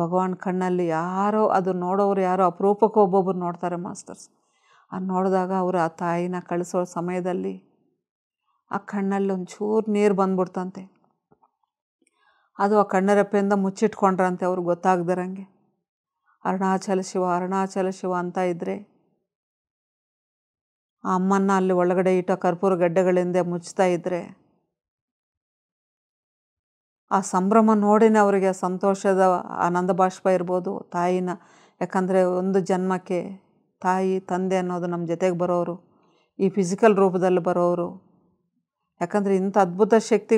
ಭಗವಾನ್ ಕಣ್ಣಲ್ಲಿ ಯಾರೋ ಅದು ನೋಡೋರು ಯಾರೋ ಅಪರೂಪಕ್ಕೆ ಒಬ್ಬೊಬ್ಬರು ನೋಡ್ತಾರೆ ಮಾಸ್ಟರ್ಸ್ ಅದು ನೋಡಿದಾಗ ಅವರು ಆ ತಾಯಿನ ಕಳಿಸೋ ಸಮಯದಲ್ಲಿ ಆ ಕಣ್ಣಲ್ಲಿ ಒಂಚೂರು ನೀರು ಬಂದ್ಬಿಡ್ತಂತೆ ಅದು ಆ ರೆಪ್ಪೆಯಿಂದ ಮುಚ್ಚಿಟ್ಕೊಂಡ್ರಂತೆ ಅವ್ರು ಗೊತ್ತಾಗ್ದಿರಂಗೆ ಅರುಣಾಚಲ ಶಿವ ಅರುಣಾಚಲ ಶಿವ ಅಂತ ಇದ್ದರೆ ಆ ಅಮ್ಮನ್ನ ಅಲ್ಲಿ ಒಳಗಡೆ ಇಟ್ಟ ಕರ್ಪೂರ ಗಡ್ಡೆಗಳಿಂದ ಮುಚ್ತಾ ಇದ್ದರೆ ಆ ಸಂಭ್ರಮ ನೋಡಿನ ಅವರಿಗೆ ಸಂತೋಷದ ಆನಂದ ಬಾಷ್ಪ ಇರ್ಬೋದು ತಾಯಿನ ಯಾಕಂದರೆ ಒಂದು ಜನ್ಮಕ್ಕೆ ತಾಯಿ ತಂದೆ ಅನ್ನೋದು ನಮ್ಮ ಜೊತೆಗೆ ಬರೋರು ಈ ಫಿಸಿಕಲ್ ರೂಪದಲ್ಲಿ ಬರೋರು ಯಾಕಂದರೆ ಇಂಥ ಅದ್ಭುತ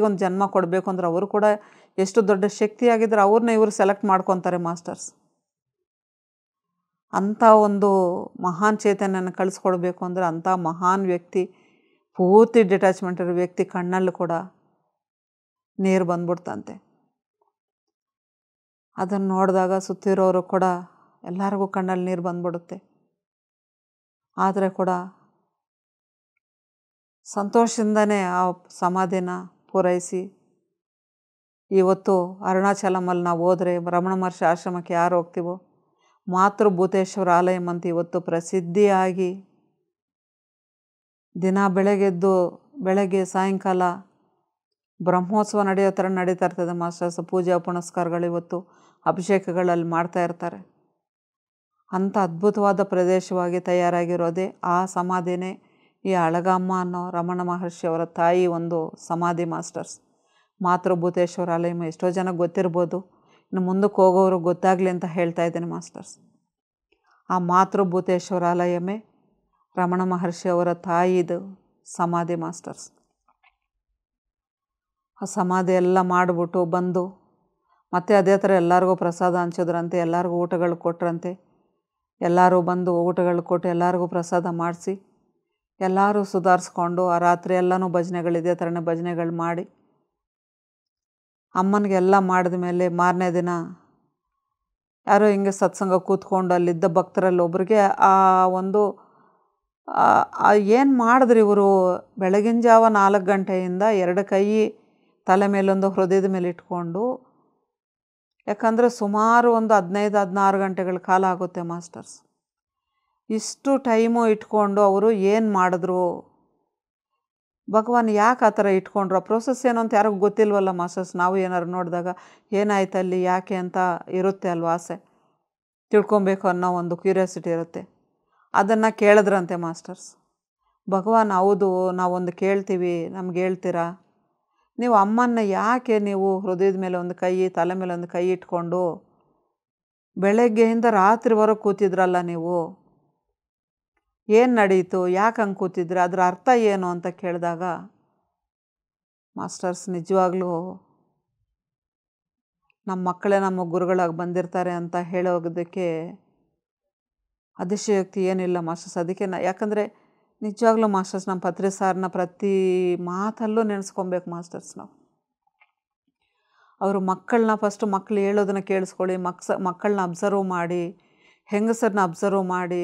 ಒಂದು ಜನ್ಮ ಕೊಡಬೇಕು ಅಂದರೆ ಅವರು ಕೂಡ ಎಷ್ಟು ದೊಡ್ಡ ಶಕ್ತಿ ಆಗಿದ್ರೆ ಅವ್ರನ್ನ ಇವರು ಸೆಲೆಕ್ಟ್ ಮಾಡ್ಕೊತಾರೆ ಮಾಸ್ಟರ್ಸ್ ಅಂಥ ಒಂದು ಮಹಾನ್ ಚೇತನನ್ನು ಕಳಿಸ್ಕೊಡ್ಬೇಕು ಅಂದರೆ ಅಂಥ ಮಹಾನ್ ವ್ಯಕ್ತಿ ಪೂರ್ತಿ ಡಿಟ್ಯಾಚ್ಮೆಂಟ್ ಇರೋ ವ್ಯಕ್ತಿ ಕಣ್ಣಲ್ಲೂ ಕೂಡ ನೀರು ಬಂದ್ಬಿಡ್ತಂತೆ ಅದನ್ನು ನೋಡಿದಾಗ ಸುತ್ತಿರೋರು ಕೂಡ ಎಲ್ಲರಿಗೂ ಕಣ್ಣಲ್ಲಿ ನೀರು ಬಂದ್ಬಿಡುತ್ತೆ ಆದರೆ ಕೂಡ ಸಂತೋಷದಿಂದನೇ ಆ ಸಮಾಧಿನ ಪೂರೈಸಿ ಇವತ್ತು ಅರುಣಾಚಲಮಲ್ಲಿ ನಾವು ಹೋದರೆ ರಮಣ ಮಹರ್ಷಿ ಆಶ್ರಮಕ್ಕೆ ಯಾರು ಹೋಗ್ತೀವೋ ಮಾತೃಭೂತೇಶ್ವರ ಆಲಯಂ ಅಂತ ಇವತ್ತು ಪ್ರಸಿದ್ಧಿಯಾಗಿ ದಿನ ಬೆಳಗ್ಗೆದ್ದು ಬೆಳಗ್ಗೆ ಸಾಯಂಕಾಲ ಬ್ರಹ್ಮೋತ್ಸವ ನಡೆಯೋ ಥರ ನಡೀತಾ ಇರ್ತದೆ ಮಾಸ್ಟರ್ಸ್ ಪೂಜಾ ಪುನಸ್ಕಾರಗಳು ಇವತ್ತು ಅಭಿಷೇಕಗಳಲ್ಲಿ ಮಾಡ್ತಾ ಇರ್ತಾರೆ ಅಂಥ ಅದ್ಭುತವಾದ ಪ್ರದೇಶವಾಗಿ ತಯಾರಾಗಿರೋದೇ ಆ ಸಮಾಧಿನೇ ಈ ಅಳಗಮ್ಮ ಅನ್ನೋ ರಮಣ ಮಹರ್ಷಿ ಅವರ ತಾಯಿ ಒಂದು ಸಮಾಧಿ ಮಾಸ್ಟರ್ಸ್ ಮಾತೃಭೂತೇಶ್ವರ ಆಲಯಮ ಎಷ್ಟೋ ಜನ ಗೊತ್ತಿರ್ಬೋದು ಇನ್ನು ಮುಂದಕ್ಕೆ ಹೋಗೋರು ಗೊತ್ತಾಗಲಿ ಅಂತ ಹೇಳ್ತಾ ಇದ್ದೀನಿ ಮಾಸ್ಟರ್ಸ್ ಆ ಮಾತೃಭೂತೇಶ್ವರಾಲಯಮೇ ರಮಣ ಮಹರ್ಷಿ ಅವರ ತಾಯಿದು ಸಮಾಧಿ ಮಾಸ್ಟರ್ಸ್ ಆ ಸಮಾಧಿ ಎಲ್ಲ ಮಾಡಿಬಿಟ್ಟು ಬಂದು ಮತ್ತೆ ಅದೇ ಥರ ಎಲ್ಲರಿಗೂ ಪ್ರಸಾದ ಹಂಚಿದ್ರಂತೆ ಎಲ್ಲರಿಗೂ ಊಟಗಳು ಕೊಟ್ರಂತೆ ಎಲ್ಲರೂ ಬಂದು ಊಟಗಳು ಕೊಟ್ಟು ಎಲ್ಲರಿಗೂ ಪ್ರಸಾದ ಮಾಡಿಸಿ ಎಲ್ಲರೂ ಸುಧಾರಿಸ್ಕೊಂಡು ಆ ರಾತ್ರಿ ಎಲ್ಲನೂ ಭಜನೆಗಳಿದೆ ಥರನೇ ಭಜನೆಗಳು ಮಾಡಿ ಅಮ್ಮನಿಗೆಲ್ಲ ಮಾಡಿದ ಮೇಲೆ ಮಾರನೇ ದಿನ ಯಾರೋ ಹಿಂಗೆ ಸತ್ಸಂಗ ಕೂತ್ಕೊಂಡು ಅಲ್ಲಿದ್ದ ಭಕ್ತರಲ್ಲಿ ಒಬ್ರಿಗೆ ಆ ಒಂದು ಏನು ಮಾಡಿದ್ರಿ ಇವರು ಬೆಳಗಿನ ಜಾವ ನಾಲ್ಕು ಗಂಟೆಯಿಂದ ಎರಡು ಕೈ ತಲೆ ಮೇಲೊಂದು ಹೃದಯದ ಮೇಲೆ ಇಟ್ಕೊಂಡು ಯಾಕಂದರೆ ಸುಮಾರು ಒಂದು ಹದಿನೈದು ಹದಿನಾರು ಗಂಟೆಗಳ ಕಾಲ ಆಗುತ್ತೆ ಮಾಸ್ಟರ್ಸ್ ಇಷ್ಟು ಟೈಮು ಇಟ್ಕೊಂಡು ಅವರು ಏನು ಮಾಡಿದ್ರು ಭಗವಾನ್ ಯಾಕೆ ಆ ಥರ ಇಟ್ಕೊಂಡ್ರು ಆ ಪ್ರೋಸೆಸ್ ಏನು ಅಂತ ಯಾರಿಗೂ ಗೊತ್ತಿಲ್ವಲ್ಲ ಮಾಸ್ಟರ್ಸ್ ನಾವು ಏನಾದ್ರು ನೋಡಿದಾಗ ಏನಾಯ್ತು ಅಲ್ಲಿ ಯಾಕೆ ಅಂತ ಇರುತ್ತೆ ಅಲ್ವ ಆಸೆ ತಿಳ್ಕೊಬೇಕು ಅನ್ನೋ ಒಂದು ಕ್ಯೂರಿಯಾಸಿಟಿ ಇರುತ್ತೆ ಅದನ್ನು ಕೇಳಿದ್ರಂತೆ ಮಾಸ್ಟರ್ಸ್ ಭಗವಾನ್ ಹೌದು ನಾವೊಂದು ಕೇಳ್ತೀವಿ ನಮ್ಗೆ ಹೇಳ್ತೀರಾ ನೀವು ಅಮ್ಮನ್ನ ಯಾಕೆ ನೀವು ಹೃದಯದ ಮೇಲೆ ಒಂದು ಕೈ ತಲೆ ಮೇಲೆ ಒಂದು ಕೈ ಇಟ್ಕೊಂಡು ಬೆಳಗ್ಗೆಯಿಂದ ರಾತ್ರಿವರೆಗೆ ಕೂತಿದ್ರಲ್ಲ ನೀವು ಏನು ನಡೀತು ಯಾಕೆ ಹಂಗೆ ಅದರ ಅರ್ಥ ಏನು ಅಂತ ಕೇಳಿದಾಗ ಮಾಸ್ಟರ್ಸ್ ನಿಜವಾಗ್ಲೂ ನಮ್ಮ ಮಕ್ಕಳೇ ನಮ್ಮ ಗುರುಗಳಾಗಿ ಬಂದಿರ್ತಾರೆ ಅಂತ ಹೇಳೋಗೋದಕ್ಕೆ ಅತಿಶಯೋಕ್ತಿ ಏನಿಲ್ಲ ಮಾಸ್ಟರ್ಸ್ ಅದಕ್ಕೆ ನಾ ಯಾಕಂದರೆ ನಿಜವಾಗ್ಲೂ ಮಾಸ್ಟರ್ಸ್ ನಮ್ಮ ಪತ್ರಿ ಸಾರನ್ನ ಪ್ರತಿ ಮಾತಲ್ಲೂ ನೆನೆಸ್ಕೊಬೇಕು ಮಾಸ್ಟರ್ಸ್ ನಾವು ಅವರು ಮಕ್ಕಳನ್ನ ಫಸ್ಟು ಮಕ್ಕಳು ಹೇಳೋದನ್ನ ಕೇಳಿಸ್ಕೊಳ್ಳಿ ಮಕ್ಸ ಮಕ್ಕಳನ್ನ ಅಬ್ಸರ್ವ್ ಮಾಡಿ ಹೆಂಗಸರನ್ನ ಅಬ್ಸರ್ವ್ ಮಾಡಿ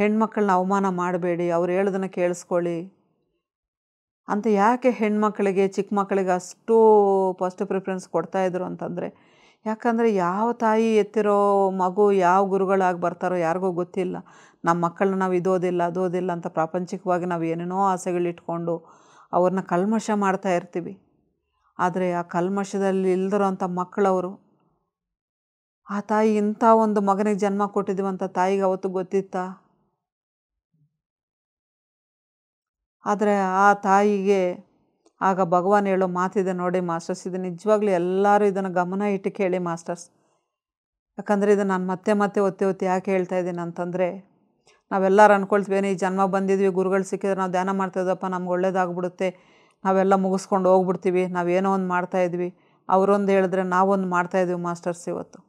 ಹೆಣ್ಮಕ್ಳನ್ನ ಅವಮಾನ ಮಾಡಬೇಡಿ ಅವ್ರು ಹೇಳೋದನ್ನು ಕೇಳಿಸ್ಕೊಳ್ಳಿ ಅಂತ ಯಾಕೆ ಹೆಣ್ಮಕ್ಳಿಗೆ ಚಿಕ್ಕ ಮಕ್ಕಳಿಗೆ ಅಷ್ಟು ಫಸ್ಟ್ ಪ್ರಿಫರೆನ್ಸ್ ಕೊಡ್ತಾಯಿದ್ರು ಅಂತಂದರೆ ಯಾಕಂದರೆ ಯಾವ ತಾಯಿ ಎತ್ತಿರೋ ಮಗು ಯಾವ ಗುರುಗಳಾಗಿ ಬರ್ತಾರೋ ಯಾರಿಗೂ ಗೊತ್ತಿಲ್ಲ ನಮ್ಮ ಮಕ್ಕಳನ್ನ ನಾವು ಇದೋದಿಲ್ಲ ಅದೋದಿಲ್ಲ ಅಂತ ಪ್ರಾಪಂಚಿಕವಾಗಿ ನಾವು ಏನೇನೋ ಆಸೆಗಳಿಟ್ಕೊಂಡು ಅವ್ರನ್ನ ಕಲ್ಮಶ ಮಾಡ್ತಾ ಇರ್ತೀವಿ ಆದರೆ ಆ ಕಲ್ಮಶದಲ್ಲಿ ಇಲ್ದಿರೋಂಥ ಮಕ್ಕಳವರು ಆ ತಾಯಿ ಇಂಥ ಒಂದು ಮಗನಿಗೆ ಜನ್ಮ ಕೊಟ್ಟಿದ್ದೀವಿ ಅಂತ ತಾಯಿಗೆ ಅವತ್ತು ಗೊತ್ತಿತ್ತಾ ಆದರೆ ಆ ತಾಯಿಗೆ ಆಗ ಭಗವಾನ್ ಹೇಳೋ ಮಾತಿದೆ ನೋಡಿ ಮಾಸ್ಟರ್ಸ್ ಇದು ನಿಜವಾಗ್ಲೂ ಎಲ್ಲರೂ ಇದನ್ನು ಗಮನ ಇಟ್ಟು ಕೇಳಿ ಮಾಸ್ಟರ್ಸ್ ಯಾಕಂದರೆ ಇದು ನಾನು ಮತ್ತೆ ಮತ್ತೆ ಒತ್ತಿ ಒತ್ತಿ ಯಾಕೆ ಹೇಳ್ತಾ ಇದ್ದೀನಿ ಅಂತಂದರೆ ನಾವೆಲ್ಲರೂ ಅಂದ್ಕೊಳ್ತೀವಿ ಈ ಜನ್ಮ ಬಂದಿದ್ವಿ ಗುರುಗಳು ಸಿಕ್ಕಿದ್ರೆ ನಾವು ಧ್ಯಾನ ಮಾಡ್ತಾಯಿದ್ದಪ್ಪ ನಮ್ಗೆ ಒಳ್ಳೇದಾಗ್ಬಿಡುತ್ತೆ ನಾವೆಲ್ಲ ಮುಗಿಸ್ಕೊಂಡು ಹೋಗ್ಬಿಡ್ತೀವಿ ನಾವೇನೋ ಒಂದು ಮಾಡ್ತಾಯಿದ್ವಿ ಅವರೊಂದು ಹೇಳಿದ್ರೆ ನಾವೊಂದು ಇದ್ವಿ ಮಾಸ್ಟರ್ಸ್ ಇವತ್ತು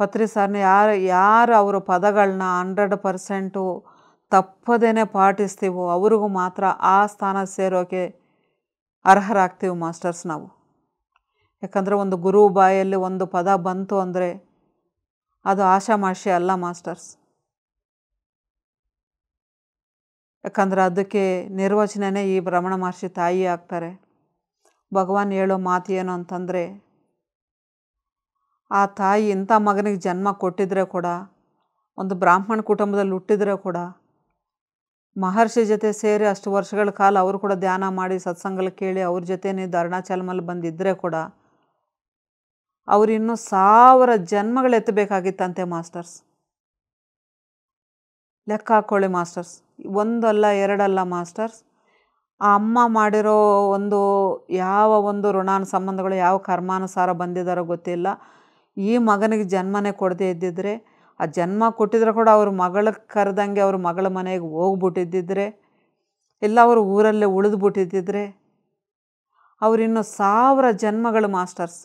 ಪತ್ರಿ ಸಾರ್ನ ಯಾರು ಯಾರು ಅವರ ಪದಗಳನ್ನ ಹಂಡ್ರೆಡ್ ಪರ್ಸೆಂಟು ತಪ್ಪದೇನೆ ಪಾಠಿಸ್ತೀವೋ ಅವ್ರಿಗೂ ಮಾತ್ರ ಆ ಸ್ಥಾನ ಸೇರೋಕ್ಕೆ ಅರ್ಹರಾಗ್ತೀವಿ ಮಾಸ್ಟರ್ಸ್ ನಾವು ಯಾಕಂದರೆ ಒಂದು ಗುರು ಬಾಯಲ್ಲಿ ಒಂದು ಪದ ಬಂತು ಅಂದರೆ ಅದು ಆಶಾಮಾಶೆ ಅಲ್ಲ ಮಾಸ್ಟರ್ಸ್ ಯಾಕಂದರೆ ಅದಕ್ಕೆ ನಿರ್ವಚನೇ ಈ ಭ್ರಮಣ ಮಹರ್ಷಿ ತಾಯಿ ಆಗ್ತಾರೆ ಭಗವಾನ್ ಹೇಳೋ ಮಾತು ಏನು ಅಂತಂದರೆ ಆ ತಾಯಿ ಇಂಥ ಮಗನಿಗೆ ಜನ್ಮ ಕೊಟ್ಟಿದ್ರೆ ಕೂಡ ಒಂದು ಬ್ರಾಹ್ಮಣ ಕುಟುಂಬದಲ್ಲಿ ಹುಟ್ಟಿದ್ರೆ ಕೂಡ ಮಹರ್ಷಿ ಜೊತೆ ಸೇರಿ ಅಷ್ಟು ವರ್ಷಗಳ ಕಾಲ ಅವರು ಕೂಡ ಧ್ಯಾನ ಮಾಡಿ ಸತ್ಸಂಗಲ್ಲಿ ಕೇಳಿ ಅವ್ರ ಧರ್ಣಾಚಲ ಅರುಣಾಚಲಮಲ್ಲಿ ಬಂದಿದ್ದರೆ ಕೂಡ ಅವರಿನ್ನೂ ಸಾವಿರ ಜನ್ಮಗಳು ಎತ್ತಬೇಕಾಗಿತ್ತಂತೆ ಮಾಸ್ಟರ್ಸ್ ಲೆಕ್ಕ ಹಾಕ್ಕೊಳ್ಳಿ ಮಾಸ್ಟರ್ಸ್ ಒಂದಲ್ಲ ಎರಡಲ್ಲ ಮಾಸ್ಟರ್ಸ್ ಆ ಅಮ್ಮ ಮಾಡಿರೋ ಒಂದು ಯಾವ ಒಂದು ಋಣಾನ ಸಂಬಂಧಗಳು ಯಾವ ಕರ್ಮಾನುಸಾರ ಬಂದಿದ್ದಾರೋ ಗೊತ್ತಿಲ್ಲ ಈ ಮಗನಿಗೆ ಜನ್ಮನೇ ಕೊಡದೇ ಇದ್ದಿದ್ರೆ ಆ ಜನ್ಮ ಕೊಟ್ಟಿದ್ರೆ ಕೂಡ ಅವ್ರ ಮಗಳ ಕರೆದಂಗೆ ಅವ್ರ ಮಗಳ ಮನೆಗೆ ಹೋಗ್ಬಿಟ್ಟಿದ್ದಿದ್ರೆ ಎಲ್ಲ ಅವರು ಊರಲ್ಲೇ ಉಳಿದ್ಬಿಟ್ಟಿದ್ದಿದ್ರೆ ಅವರಿನ್ನೂ ಸಾವಿರ ಜನ್ಮಗಳು ಮಾಸ್ಟರ್ಸ್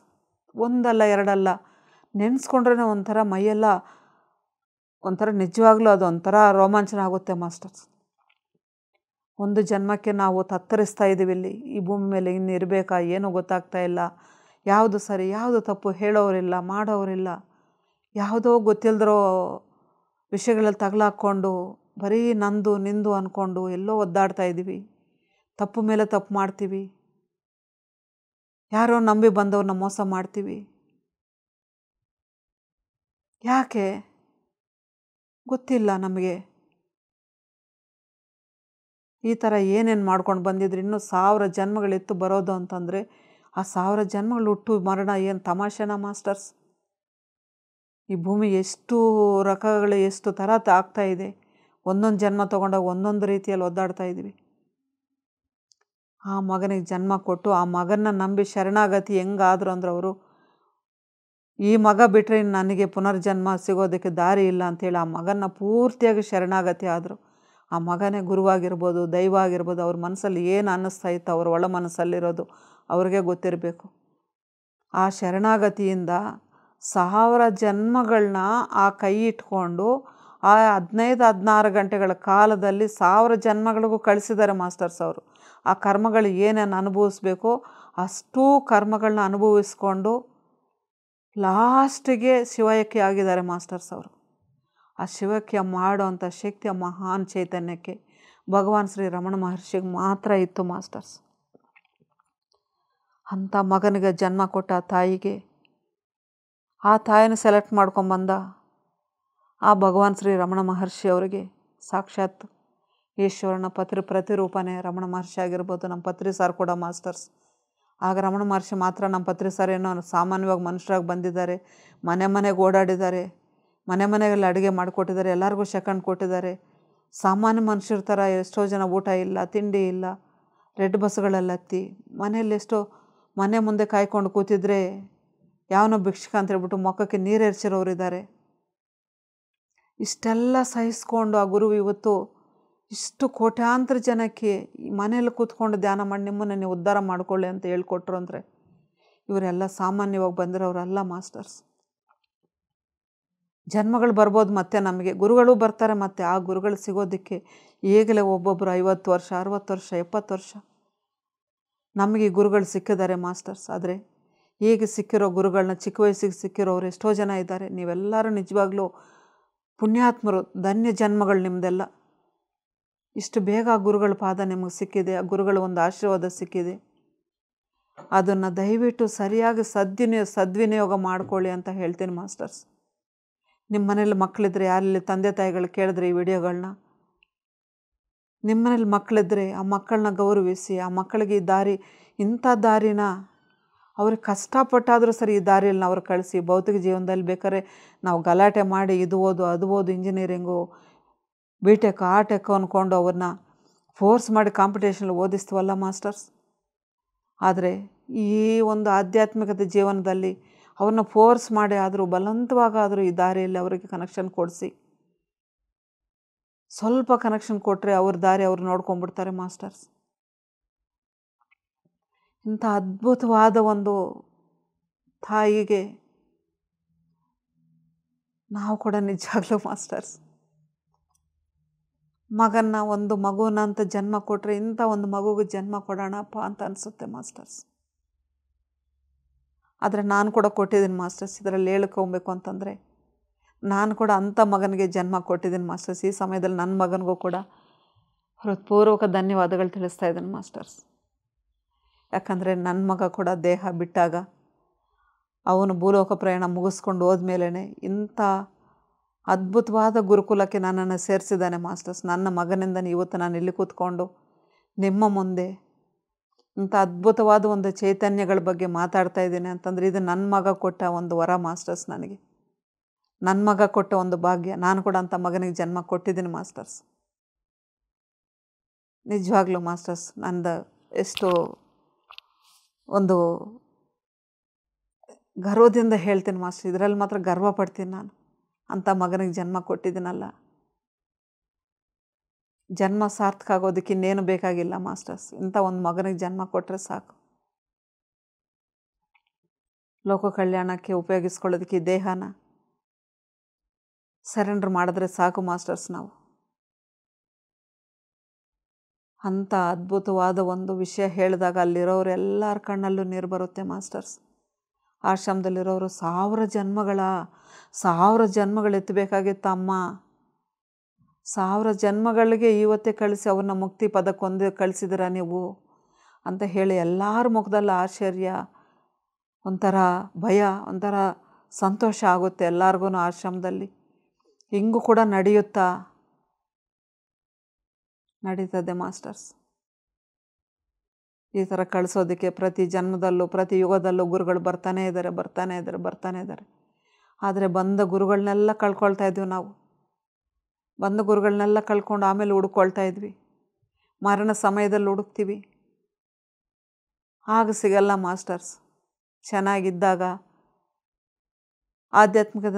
ಒಂದಲ್ಲ ಎರಡಲ್ಲ ನೆನೆಸ್ಕೊಂಡ್ರೆ ಒಂಥರ ಮೈಯೆಲ್ಲ ಒಂಥರ ನಿಜವಾಗ್ಲೂ ಅದು ಒಂಥರ ರೋಮಾಂಚನ ಆಗುತ್ತೆ ಮಾಸ್ಟರ್ಸ್ ಒಂದು ಜನ್ಮಕ್ಕೆ ನಾವು ತತ್ತರಿಸ್ತಾ ಇದ್ದೀವಿ ಇಲ್ಲಿ ಈ ಭೂಮಿ ಮೇಲೆ ಇನ್ನು ಇರಬೇಕಾ ಏನೂ ಗೊತ್ತಾಗ್ತಾ ಇಲ್ಲ ಯಾವುದು ಸರಿ ಯಾವುದು ತಪ್ಪು ಹೇಳೋರಿಲ್ಲ ಮಾಡೋರಿಲ್ಲ ಯಾವುದೋ ಗೊತ್ತಿಲ್ಲದಿರೋ ವಿಷಯಗಳಲ್ಲಿ ತಗಲಾಕ್ಕೊಂಡು ಬರೀ ನಂದು ನಿಂದು ಅಂದ್ಕೊಂಡು ಎಲ್ಲೋ ಒದ್ದಾಡ್ತಾ ಇದ್ದೀವಿ ತಪ್ಪು ಮೇಲೆ ತಪ್ಪು ಮಾಡ್ತೀವಿ ಯಾರೋ ನಂಬಿ ಬಂದವ್ರನ್ನ ಮೋಸ ಮಾಡ್ತೀವಿ ಯಾಕೆ ಗೊತ್ತಿಲ್ಲ ನಮಗೆ ಈ ಥರ ಏನೇನು ಮಾಡ್ಕೊಂಡು ಬಂದಿದ್ರು ಇನ್ನೂ ಸಾವಿರ ಜನ್ಮಗಳಿತ್ತು ಬರೋದು ಅಂತಂದರೆ ಆ ಸಾವಿರ ಜನ್ಮಗಳು ಹುಟ್ಟು ಮರಣ ಏನು ತಮಾಷೆನಾ ಮಾಸ್ಟರ್ಸ್ ಈ ಭೂಮಿ ಎಷ್ಟು ರಕಗಳು ಎಷ್ಟು ಥರ ಆಗ್ತಾ ಇದೆ ಒಂದೊಂದು ಜನ್ಮ ತಗೊಂಡಾಗ ಒಂದೊಂದು ರೀತಿಯಲ್ಲಿ ಒದ್ದಾಡ್ತಾ ಇದ್ದೀವಿ ಆ ಮಗನಿಗೆ ಜನ್ಮ ಕೊಟ್ಟು ಆ ಮಗನ ನಂಬಿ ಶರಣಾಗತಿ ಹೆಂಗಾದ್ರು ಅಂದ್ರೆ ಅವರು ಈ ಮಗ ಬಿಟ್ಟರೆ ನನಗೆ ಪುನರ್ಜನ್ಮ ಸಿಗೋದಕ್ಕೆ ದಾರಿ ಇಲ್ಲ ಅಂಥೇಳಿ ಆ ಮಗನ ಪೂರ್ತಿಯಾಗಿ ಶರಣಾಗತಿ ಆದರು ಆ ಮಗನೇ ಗುರುವಾಗಿರ್ಬೋದು ದೈವ ಆಗಿರ್ಬೋದು ಅವ್ರ ಮನಸ್ಸಲ್ಲಿ ಏನು ಅನ್ನಿಸ್ತಾ ಇತ್ತು ಅವ್ರ ಒಳ ಮನಸ್ಸಲ್ಲಿರೋದು ಅವ್ರಿಗೆ ಗೊತ್ತಿರಬೇಕು ಆ ಶರಣಾಗತಿಯಿಂದ ಸಾವಿರ ಜನ್ಮಗಳನ್ನ ಆ ಕೈ ಇಟ್ಕೊಂಡು ಆ ಹದಿನೈದು ಹದಿನಾರು ಗಂಟೆಗಳ ಕಾಲದಲ್ಲಿ ಸಾವಿರ ಜನ್ಮಗಳಿಗೂ ಕಳಿಸಿದ್ದಾರೆ ಮಾಸ್ಟರ್ಸ್ ಅವರು ಆ ಕರ್ಮಗಳು ಏನೇನು ಅನುಭವಿಸ್ಬೇಕು ಅಷ್ಟೂ ಕರ್ಮಗಳನ್ನ ಅನುಭವಿಸ್ಕೊಂಡು ಲಾಸ್ಟಿಗೆ ಶಿವಯಕ್ಕೆ ಆಗಿದ್ದಾರೆ ಮಾಸ್ಟರ್ಸ್ ಅವರು ಆ ಶಿವಕ್ಯ ಮಾಡೋವಂಥ ಶಕ್ತಿಯ ಮಹಾನ್ ಚೈತನ್ಯಕ್ಕೆ ಭಗವಾನ್ ಶ್ರೀ ರಮಣ ಮಹರ್ಷಿಗೆ ಮಾತ್ರ ಇತ್ತು ಮಾಸ್ಟರ್ಸ್ ಅಂಥ ಮಗನಿಗೆ ಜನ್ಮ ಕೊಟ್ಟ ತಾಯಿಗೆ ಆ ತಾಯಿನ ಸೆಲೆಕ್ಟ್ ಮಾಡ್ಕೊಂಬಂದ ಆ ಭಗವಾನ್ ಶ್ರೀ ರಮಣ ಮಹರ್ಷಿ ಅವರಿಗೆ ಸಾಕ್ಷಾತ್ ಈಶ್ವರನ ಪತ್ರಿ ಪ್ರತಿರೂಪನೇ ರಮಣ ಮಹರ್ಷಿ ಆಗಿರ್ಬೋದು ನಮ್ಮ ಪತ್ರಿ ಸಾರ್ ಕೂಡ ಮಾಸ್ಟರ್ಸ್ ಆಗ ರಮಣ ಮಹರ್ಷಿ ಮಾತ್ರ ನಮ್ಮ ಪತ್ರಿ ಸಾರ್ ಏನೋ ಸಾಮಾನ್ಯವಾಗಿ ಮನುಷ್ಯರಾಗಿ ಬಂದಿದ್ದಾರೆ ಮನೆ ಮನೆಗೆ ಓಡಾಡಿದ್ದಾರೆ ಮನೆ ಮನೆಗೆಲ್ಲ ಅಡುಗೆ ಮಾಡಿಕೊಟ್ಟಿದ್ದಾರೆ ಎಲ್ಲರಿಗೂ ಶೆಕಂಡ್ ಕೊಟ್ಟಿದ್ದಾರೆ ಸಾಮಾನ್ಯ ಮನುಷ್ಯರ ಥರ ಎಷ್ಟೋ ಜನ ಊಟ ಇಲ್ಲ ತಿಂಡಿ ಇಲ್ಲ ರೆಡ್ ಬಸ್ಗಳಲ್ಲಿ ಹತ್ತಿ ಮನೆಯಲ್ಲಿ ಎಷ್ಟೋ ಮನೆ ಮುಂದೆ ಕಾಯ್ಕೊಂಡು ಕೂತಿದ್ರೆ ಯಾವನೋ ಭಿಕ್ಷಕ ಅಂತ ಹೇಳ್ಬಿಟ್ಟು ಮುಖಕ್ಕೆ ಇದ್ದಾರೆ ಇಷ್ಟೆಲ್ಲ ಸಹಿಸ್ಕೊಂಡು ಆ ಗುರು ಇವತ್ತು ಇಷ್ಟು ಕೋಟ್ಯಾಂತರ ಜನಕ್ಕೆ ಮನೇಲಿ ಕೂತ್ಕೊಂಡು ಧ್ಯಾನ ಮಾಡಿ ನಿಮ್ಮನ್ನು ನೀವು ಉದ್ಧಾರ ಮಾಡಿಕೊಳ್ಳಿ ಅಂತ ಹೇಳ್ಕೊಟ್ರು ಅಂದರೆ ಇವರೆಲ್ಲ ಸಾಮಾನ್ಯವಾಗಿ ಅವರೆಲ್ಲ ಮಾಸ್ಟರ್ಸ್ ಜನ್ಮಗಳು ಬರ್ಬೋದು ಮತ್ತೆ ನಮಗೆ ಗುರುಗಳು ಬರ್ತಾರೆ ಮತ್ತು ಆ ಗುರುಗಳು ಸಿಗೋದಕ್ಕೆ ಈಗಲೇ ಒಬ್ಬೊಬ್ಬರು ಐವತ್ತು ವರ್ಷ ಅರವತ್ತು ವರ್ಷ ಎಪ್ಪತ್ತು ವರ್ಷ ನಮಗೆ ಗುರುಗಳು ಸಿಕ್ಕಿದ್ದಾರೆ ಮಾಸ್ಟರ್ಸ್ ಆದರೆ ಈಗ ಸಿಕ್ಕಿರೋ ಗುರುಗಳನ್ನ ಚಿಕ್ಕ ವಯಸ್ಸಿಗೆ ಸಿಕ್ಕಿರೋರು ಎಷ್ಟೋ ಜನ ಇದ್ದಾರೆ ನೀವೆಲ್ಲರೂ ನಿಜವಾಗ್ಲೂ ಪುಣ್ಯಾತ್ಮರು ಧನ್ಯ ಜನ್ಮಗಳು ನಿಮ್ಮದೆಲ್ಲ ಇಷ್ಟು ಬೇಗ ಗುರುಗಳ ಪಾದ ನಿಮಗೆ ಸಿಕ್ಕಿದೆ ಆ ಗುರುಗಳ ಒಂದು ಆಶೀರ್ವಾದ ಸಿಕ್ಕಿದೆ ಅದನ್ನು ದಯವಿಟ್ಟು ಸರಿಯಾಗಿ ಸದ್ವಿನಿಯ ಸದ್ವಿನಿಯೋಗ ಮಾಡ್ಕೊಳ್ಳಿ ಅಂತ ಹೇಳ್ತೀನಿ ಮಾಸ್ಟರ್ಸ್ ನಿಮ್ಮ ಮನೇಲಿ ಮಕ್ಕಳಿದ್ರೆ ಯಾರಲ್ಲಿ ತಂದೆ ತಾಯಿಗಳು ಕೇಳಿದ್ರೆ ಈ ವಿಡಿಯೋಗಳನ್ನ ನಿಮ್ಮ ಮನೇಲಿ ಮಕ್ಕಳಿದ್ರೆ ಆ ಮಕ್ಕಳನ್ನ ಗೌರವಿಸಿ ಆ ಮಕ್ಕಳಿಗೆ ಈ ದಾರಿ ಇಂಥ ದಾರಿನ ಅವ್ರಿಗೆ ಕಷ್ಟಪಟ್ಟಾದರೂ ಸರಿ ಈ ದಾರಿಯಲ್ಲಿ ನಾವು ಅವ್ರು ಕಳಿಸಿ ಭೌತಿಕ ಜೀವನದಲ್ಲಿ ಬೇಕಾದ್ರೆ ನಾವು ಗಲಾಟೆ ಮಾಡಿ ಇದು ಓದು ಅದು ಓದು ಇಂಜಿನಿಯರಿಂಗು ಬಿ ಟೆಕ್ ಆ ಟೆಕ್ ಅಂದ್ಕೊಂಡು ಅವ್ರನ್ನ ಫೋರ್ಸ್ ಮಾಡಿ ಕಾಂಪಿಟೇಷನಲ್ಲಿ ಓದಿಸ್ತೀವಲ್ಲ ಮಾಸ್ಟರ್ಸ್ ಆದರೆ ಈ ಒಂದು ಆಧ್ಯಾತ್ಮಿಕತೆ ಜೀವನದಲ್ಲಿ ಅವ್ರನ್ನ ಫೋರ್ಸ್ ಮಾಡಿ ಆದರೂ ಬಲವಂತವಾಗಾದರೂ ಈ ದಾರಿಯಲ್ಲಿ ಅವರಿಗೆ ಕನೆಕ್ಷನ್ ಕೊಡಿಸಿ ಸ್ವಲ್ಪ ಕನೆಕ್ಷನ್ ಕೊಟ್ಟರೆ ಅವ್ರ ದಾರಿ ಅವ್ರು ನೋಡ್ಕೊಂಡ್ಬಿಡ್ತಾರೆ ಮಾಸ್ಟರ್ಸ್ ಇಂಥ ಅದ್ಭುತವಾದ ಒಂದು ತಾಯಿಗೆ ನಾವು ಕೂಡ ನಿಜವಾಗ್ಲೂ ಮಾಸ್ಟರ್ಸ್ ಮಗನ್ನ ಒಂದು ಮಗುನ ಅಂತ ಜನ್ಮ ಕೊಟ್ಟರೆ ಇಂಥ ಒಂದು ಮಗುಗೆ ಜನ್ಮ ಕೊಡೋಣಪ್ಪ ಅಂತ ಅನಿಸುತ್ತೆ ಮಾಸ್ಟರ್ಸ್ ಆದರೆ ನಾನು ಕೂಡ ಕೊಟ್ಟಿದ್ದೀನಿ ಮಾಸ್ಟರ್ಸ್ ಇದರಲ್ಲಿ ಹೇಳ್ಕೊಬೇಕು ಅಂತಂದರೆ ನಾನು ಕೂಡ ಅಂಥ ಮಗನಿಗೆ ಜನ್ಮ ಕೊಟ್ಟಿದ್ದೀನಿ ಮಾಸ್ಟರ್ಸ್ ಈ ಸಮಯದಲ್ಲಿ ನನ್ನ ಮಗನಿಗೂ ಕೂಡ ಹೃತ್ಪೂರ್ವಕ ಧನ್ಯವಾದಗಳು ತಿಳಿಸ್ತಾ ಇದ್ದೀನಿ ಮಾಸ್ಟರ್ಸ್ ಯಾಕಂದರೆ ನನ್ನ ಮಗ ಕೂಡ ದೇಹ ಬಿಟ್ಟಾಗ ಅವನು ಭೂಲೋಕ ಪ್ರಯಾಣ ಮುಗಿಸ್ಕೊಂಡು ಹೋದ್ಮೇಲೇ ಇಂಥ ಅದ್ಭುತವಾದ ಗುರುಕುಲಕ್ಕೆ ನನ್ನನ್ನು ಸೇರಿಸಿದ್ದಾನೆ ಮಾಸ್ಟರ್ಸ್ ನನ್ನ ಮಗನಿಂದ ಇವತ್ತು ನಾನು ಇಲ್ಲಿ ಕೂತ್ಕೊಂಡು ನಿಮ್ಮ ಮುಂದೆ ಇಂಥ ಅದ್ಭುತವಾದ ಒಂದು ಚೈತನ್ಯಗಳ ಬಗ್ಗೆ ಮಾತಾಡ್ತಾ ಇದ್ದೀನಿ ಅಂತಂದರೆ ಇದು ನನ್ನ ಮಗ ಕೊಟ್ಟ ಒಂದು ವರ ಮಾಸ್ಟರ್ಸ್ ನನಗೆ ನನ್ನ ಮಗ ಕೊಟ್ಟ ಒಂದು ಭಾಗ್ಯ ನಾನು ಕೂಡ ಅಂಥ ಮಗನಿಗೆ ಜನ್ಮ ಕೊಟ್ಟಿದ್ದೀನಿ ಮಾಸ್ಟರ್ಸ್ ನಿಜವಾಗ್ಲೂ ಮಾಸ್ಟರ್ಸ್ ನಂದು ಎಷ್ಟೋ ಒಂದು ಗರ್ವದಿಂದ ಹೇಳ್ತೀನಿ ಮಾಸ್ಟರ್ ಇದರಲ್ಲಿ ಮಾತ್ರ ಗರ್ವ ಪಡ್ತೀನಿ ನಾನು ಅಂಥ ಮಗನಿಗೆ ಜನ್ಮ ಕೊಟ್ಟಿದ್ದೀನಲ್ಲ ಜನ್ಮ ಸಾರ್ಥಕ ಆಗೋದಕ್ಕೆ ಇನ್ನೇನು ಬೇಕಾಗಿಲ್ಲ ಮಾಸ್ಟರ್ಸ್ ಇಂಥ ಒಂದು ಮಗನಿಗೆ ಜನ್ಮ ಕೊಟ್ಟರೆ ಸಾಕು ಲೋಕ ಕಲ್ಯಾಣಕ್ಕೆ ಉಪಯೋಗಿಸ್ಕೊಳ್ಳೋದಕ್ಕೆ ದೇಹನ ಸರೆಂಡರ್ ಮಾಡಿದ್ರೆ ಸಾಕು ಮಾಸ್ಟರ್ಸ್ ನಾವು ಅಂಥ ಅದ್ಭುತವಾದ ಒಂದು ವಿಷಯ ಹೇಳಿದಾಗ ಅಲ್ಲಿರೋರು ಎಲ್ಲರ ಕಣ್ಣಲ್ಲೂ ನೀರು ಬರುತ್ತೆ ಮಾಸ್ಟರ್ಸ್ ಆಶ್ರಮದಲ್ಲಿರೋರು ಸಾವಿರ ಜನ್ಮಗಳ ಸಾವಿರ ಜನ್ಮಗಳು ಅಮ್ಮ ಸಾವಿರ ಜನ್ಮಗಳಿಗೆ ಇವತ್ತೇ ಕಳಿಸಿ ಅವ್ರನ್ನ ಮುಕ್ತಿ ಪದಕ್ಕೊಂದು ಕಳಿಸಿದಿರ ನೀವು ಅಂತ ಹೇಳಿ ಎಲ್ಲರ ಮುಖದಲ್ಲಿ ಆಶ್ಚರ್ಯ ಒಂಥರ ಭಯ ಒಂಥರ ಸಂತೋಷ ಆಗುತ್ತೆ ಎಲ್ಲರಿಗೂ ಆಶ್ರಮದಲ್ಲಿ ಹಿಂಗೂ ಕೂಡ ನಡೆಯುತ್ತಾ ನಡೀತದೆ ಮಾಸ್ಟರ್ಸ್ ಈ ಥರ ಕಳಿಸೋದಕ್ಕೆ ಪ್ರತಿ ಜನ್ಮದಲ್ಲೂ ಪ್ರತಿ ಯುಗದಲ್ಲೂ ಗುರುಗಳು ಬರ್ತಾನೇ ಇದ್ದಾರೆ ಬರ್ತಾನೇ ಇದ್ದಾರೆ ಬರ್ತಾನೇ ಇದ್ದಾರೆ ಆದರೆ ಬಂದ ಗುರುಗಳನ್ನೆಲ್ಲ ಕಳ್ಕೊಳ್ತಾ ಇದ್ವಿ ನಾವು ಬಂದ ಗುರುಗಳನ್ನೆಲ್ಲ ಕಳ್ಕೊಂಡು ಆಮೇಲೆ ಹುಡುಕೊಳ್ತಾ ಇದ್ವಿ ಮರಣ ಸಮಯದಲ್ಲಿ ಹುಡುಕ್ತೀವಿ ಆಗ ಸಿಗಲ್ಲ ಮಾಸ್ಟರ್ಸ್ ಚೆನ್ನಾಗಿದ್ದಾಗ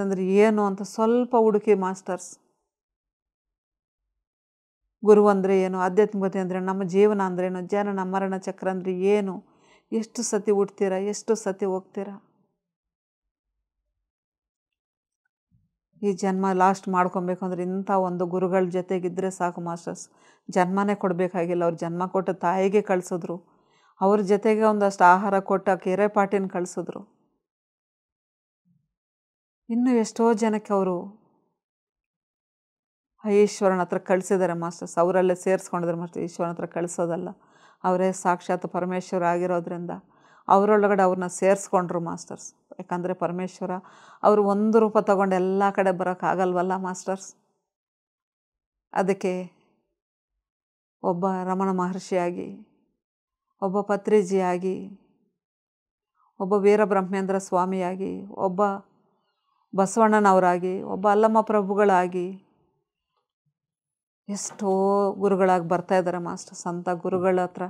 ಅಂದರೆ ಏನು ಅಂತ ಸ್ವಲ್ಪ ಹುಡುಕಿ ಮಾಸ್ಟರ್ಸ್ ಗುರು ಅಂದರೆ ಏನು ಆಧ್ಯಾತ್ಮಿಕತೆ ಅಂದರೆ ನಮ್ಮ ಜೀವನ ಅಂದ್ರೇನು ಜನನ ಮರಣ ಚಕ್ರ ಅಂದರೆ ಏನು ಎಷ್ಟು ಸತಿ ಹುಟ್ತೀರಾ ಎಷ್ಟು ಸತಿ ಹೋಗ್ತೀರಾ ಈ ಜನ್ಮ ಲಾಸ್ಟ್ ಮಾಡ್ಕೊಬೇಕು ಅಂದರೆ ಇಂಥ ಒಂದು ಗುರುಗಳ ಜೊತೆಗಿದ್ದರೆ ಸಾಕು ಮಾಸ್ಟರ್ಸ್ ಜನ್ಮನೇ ಕೊಡಬೇಕಾಗಿಲ್ಲ ಅವ್ರು ಜನ್ಮ ಕೊಟ್ಟ ತಾಯಿಗೆ ಕಳಿಸಿದ್ರು ಅವ್ರ ಜೊತೆಗೆ ಒಂದಷ್ಟು ಆಹಾರ ಕೊಟ್ಟ ಕೆರೆ ಪಾಟಿನ ಕಳಿಸಿದ್ರು ಇನ್ನೂ ಎಷ್ಟೋ ಜನಕ್ಕೆ ಅವರು ಈಶ್ವರನ ಹತ್ರ ಕಳಿಸಿದ್ದಾರೆ ಮಾಸ್ಟರ್ಸ್ ಅವರಲ್ಲೇ ಸೇರಿಸ್ಕೊಂಡಿದ್ದಾರೆ ಮಾಸ್ಟರ್ ಈಶ್ವರನ ಹತ್ರ ಕಳಿಸೋದಲ್ಲ ಅವರೇ ಸಾಕ್ಷಾತ್ ಪರಮೇಶ್ವರ ಆಗಿರೋದ್ರಿಂದ ಅವರೊಳಗಡೆ ಅವ್ರನ್ನ ಸೇರಿಸ್ಕೊಂಡ್ರು ಮಾಸ್ಟರ್ಸ್ ಯಾಕಂದರೆ ಪರಮೇಶ್ವರ ಅವರು ಒಂದು ರೂಪ ತಗೊಂಡು ಎಲ್ಲ ಕಡೆ ಬರೋಕ್ಕಾಗಲ್ವಲ್ಲ ಮಾಸ್ಟರ್ಸ್ ಅದಕ್ಕೆ ಒಬ್ಬ ರಮಣ ಮಹರ್ಷಿಯಾಗಿ ಒಬ್ಬ ಪತ್ರಿಜಿಯಾಗಿ ಒಬ್ಬ ವೀರಬ್ರಹ್ಮೇಂದ್ರ ಸ್ವಾಮಿಯಾಗಿ ಒಬ್ಬ ಬಸವಣ್ಣನವರಾಗಿ ಒಬ್ಬ ಅಲ್ಲಮ್ಮ ಪ್ರಭುಗಳಾಗಿ ಎಷ್ಟೋ ಗುರುಗಳಾಗಿ ಬರ್ತಾ ಇದ್ದಾರೆ ಮಾಸ್ಟರ್ಸ್ ಅಂತ ಗುರುಗಳ ಹತ್ರ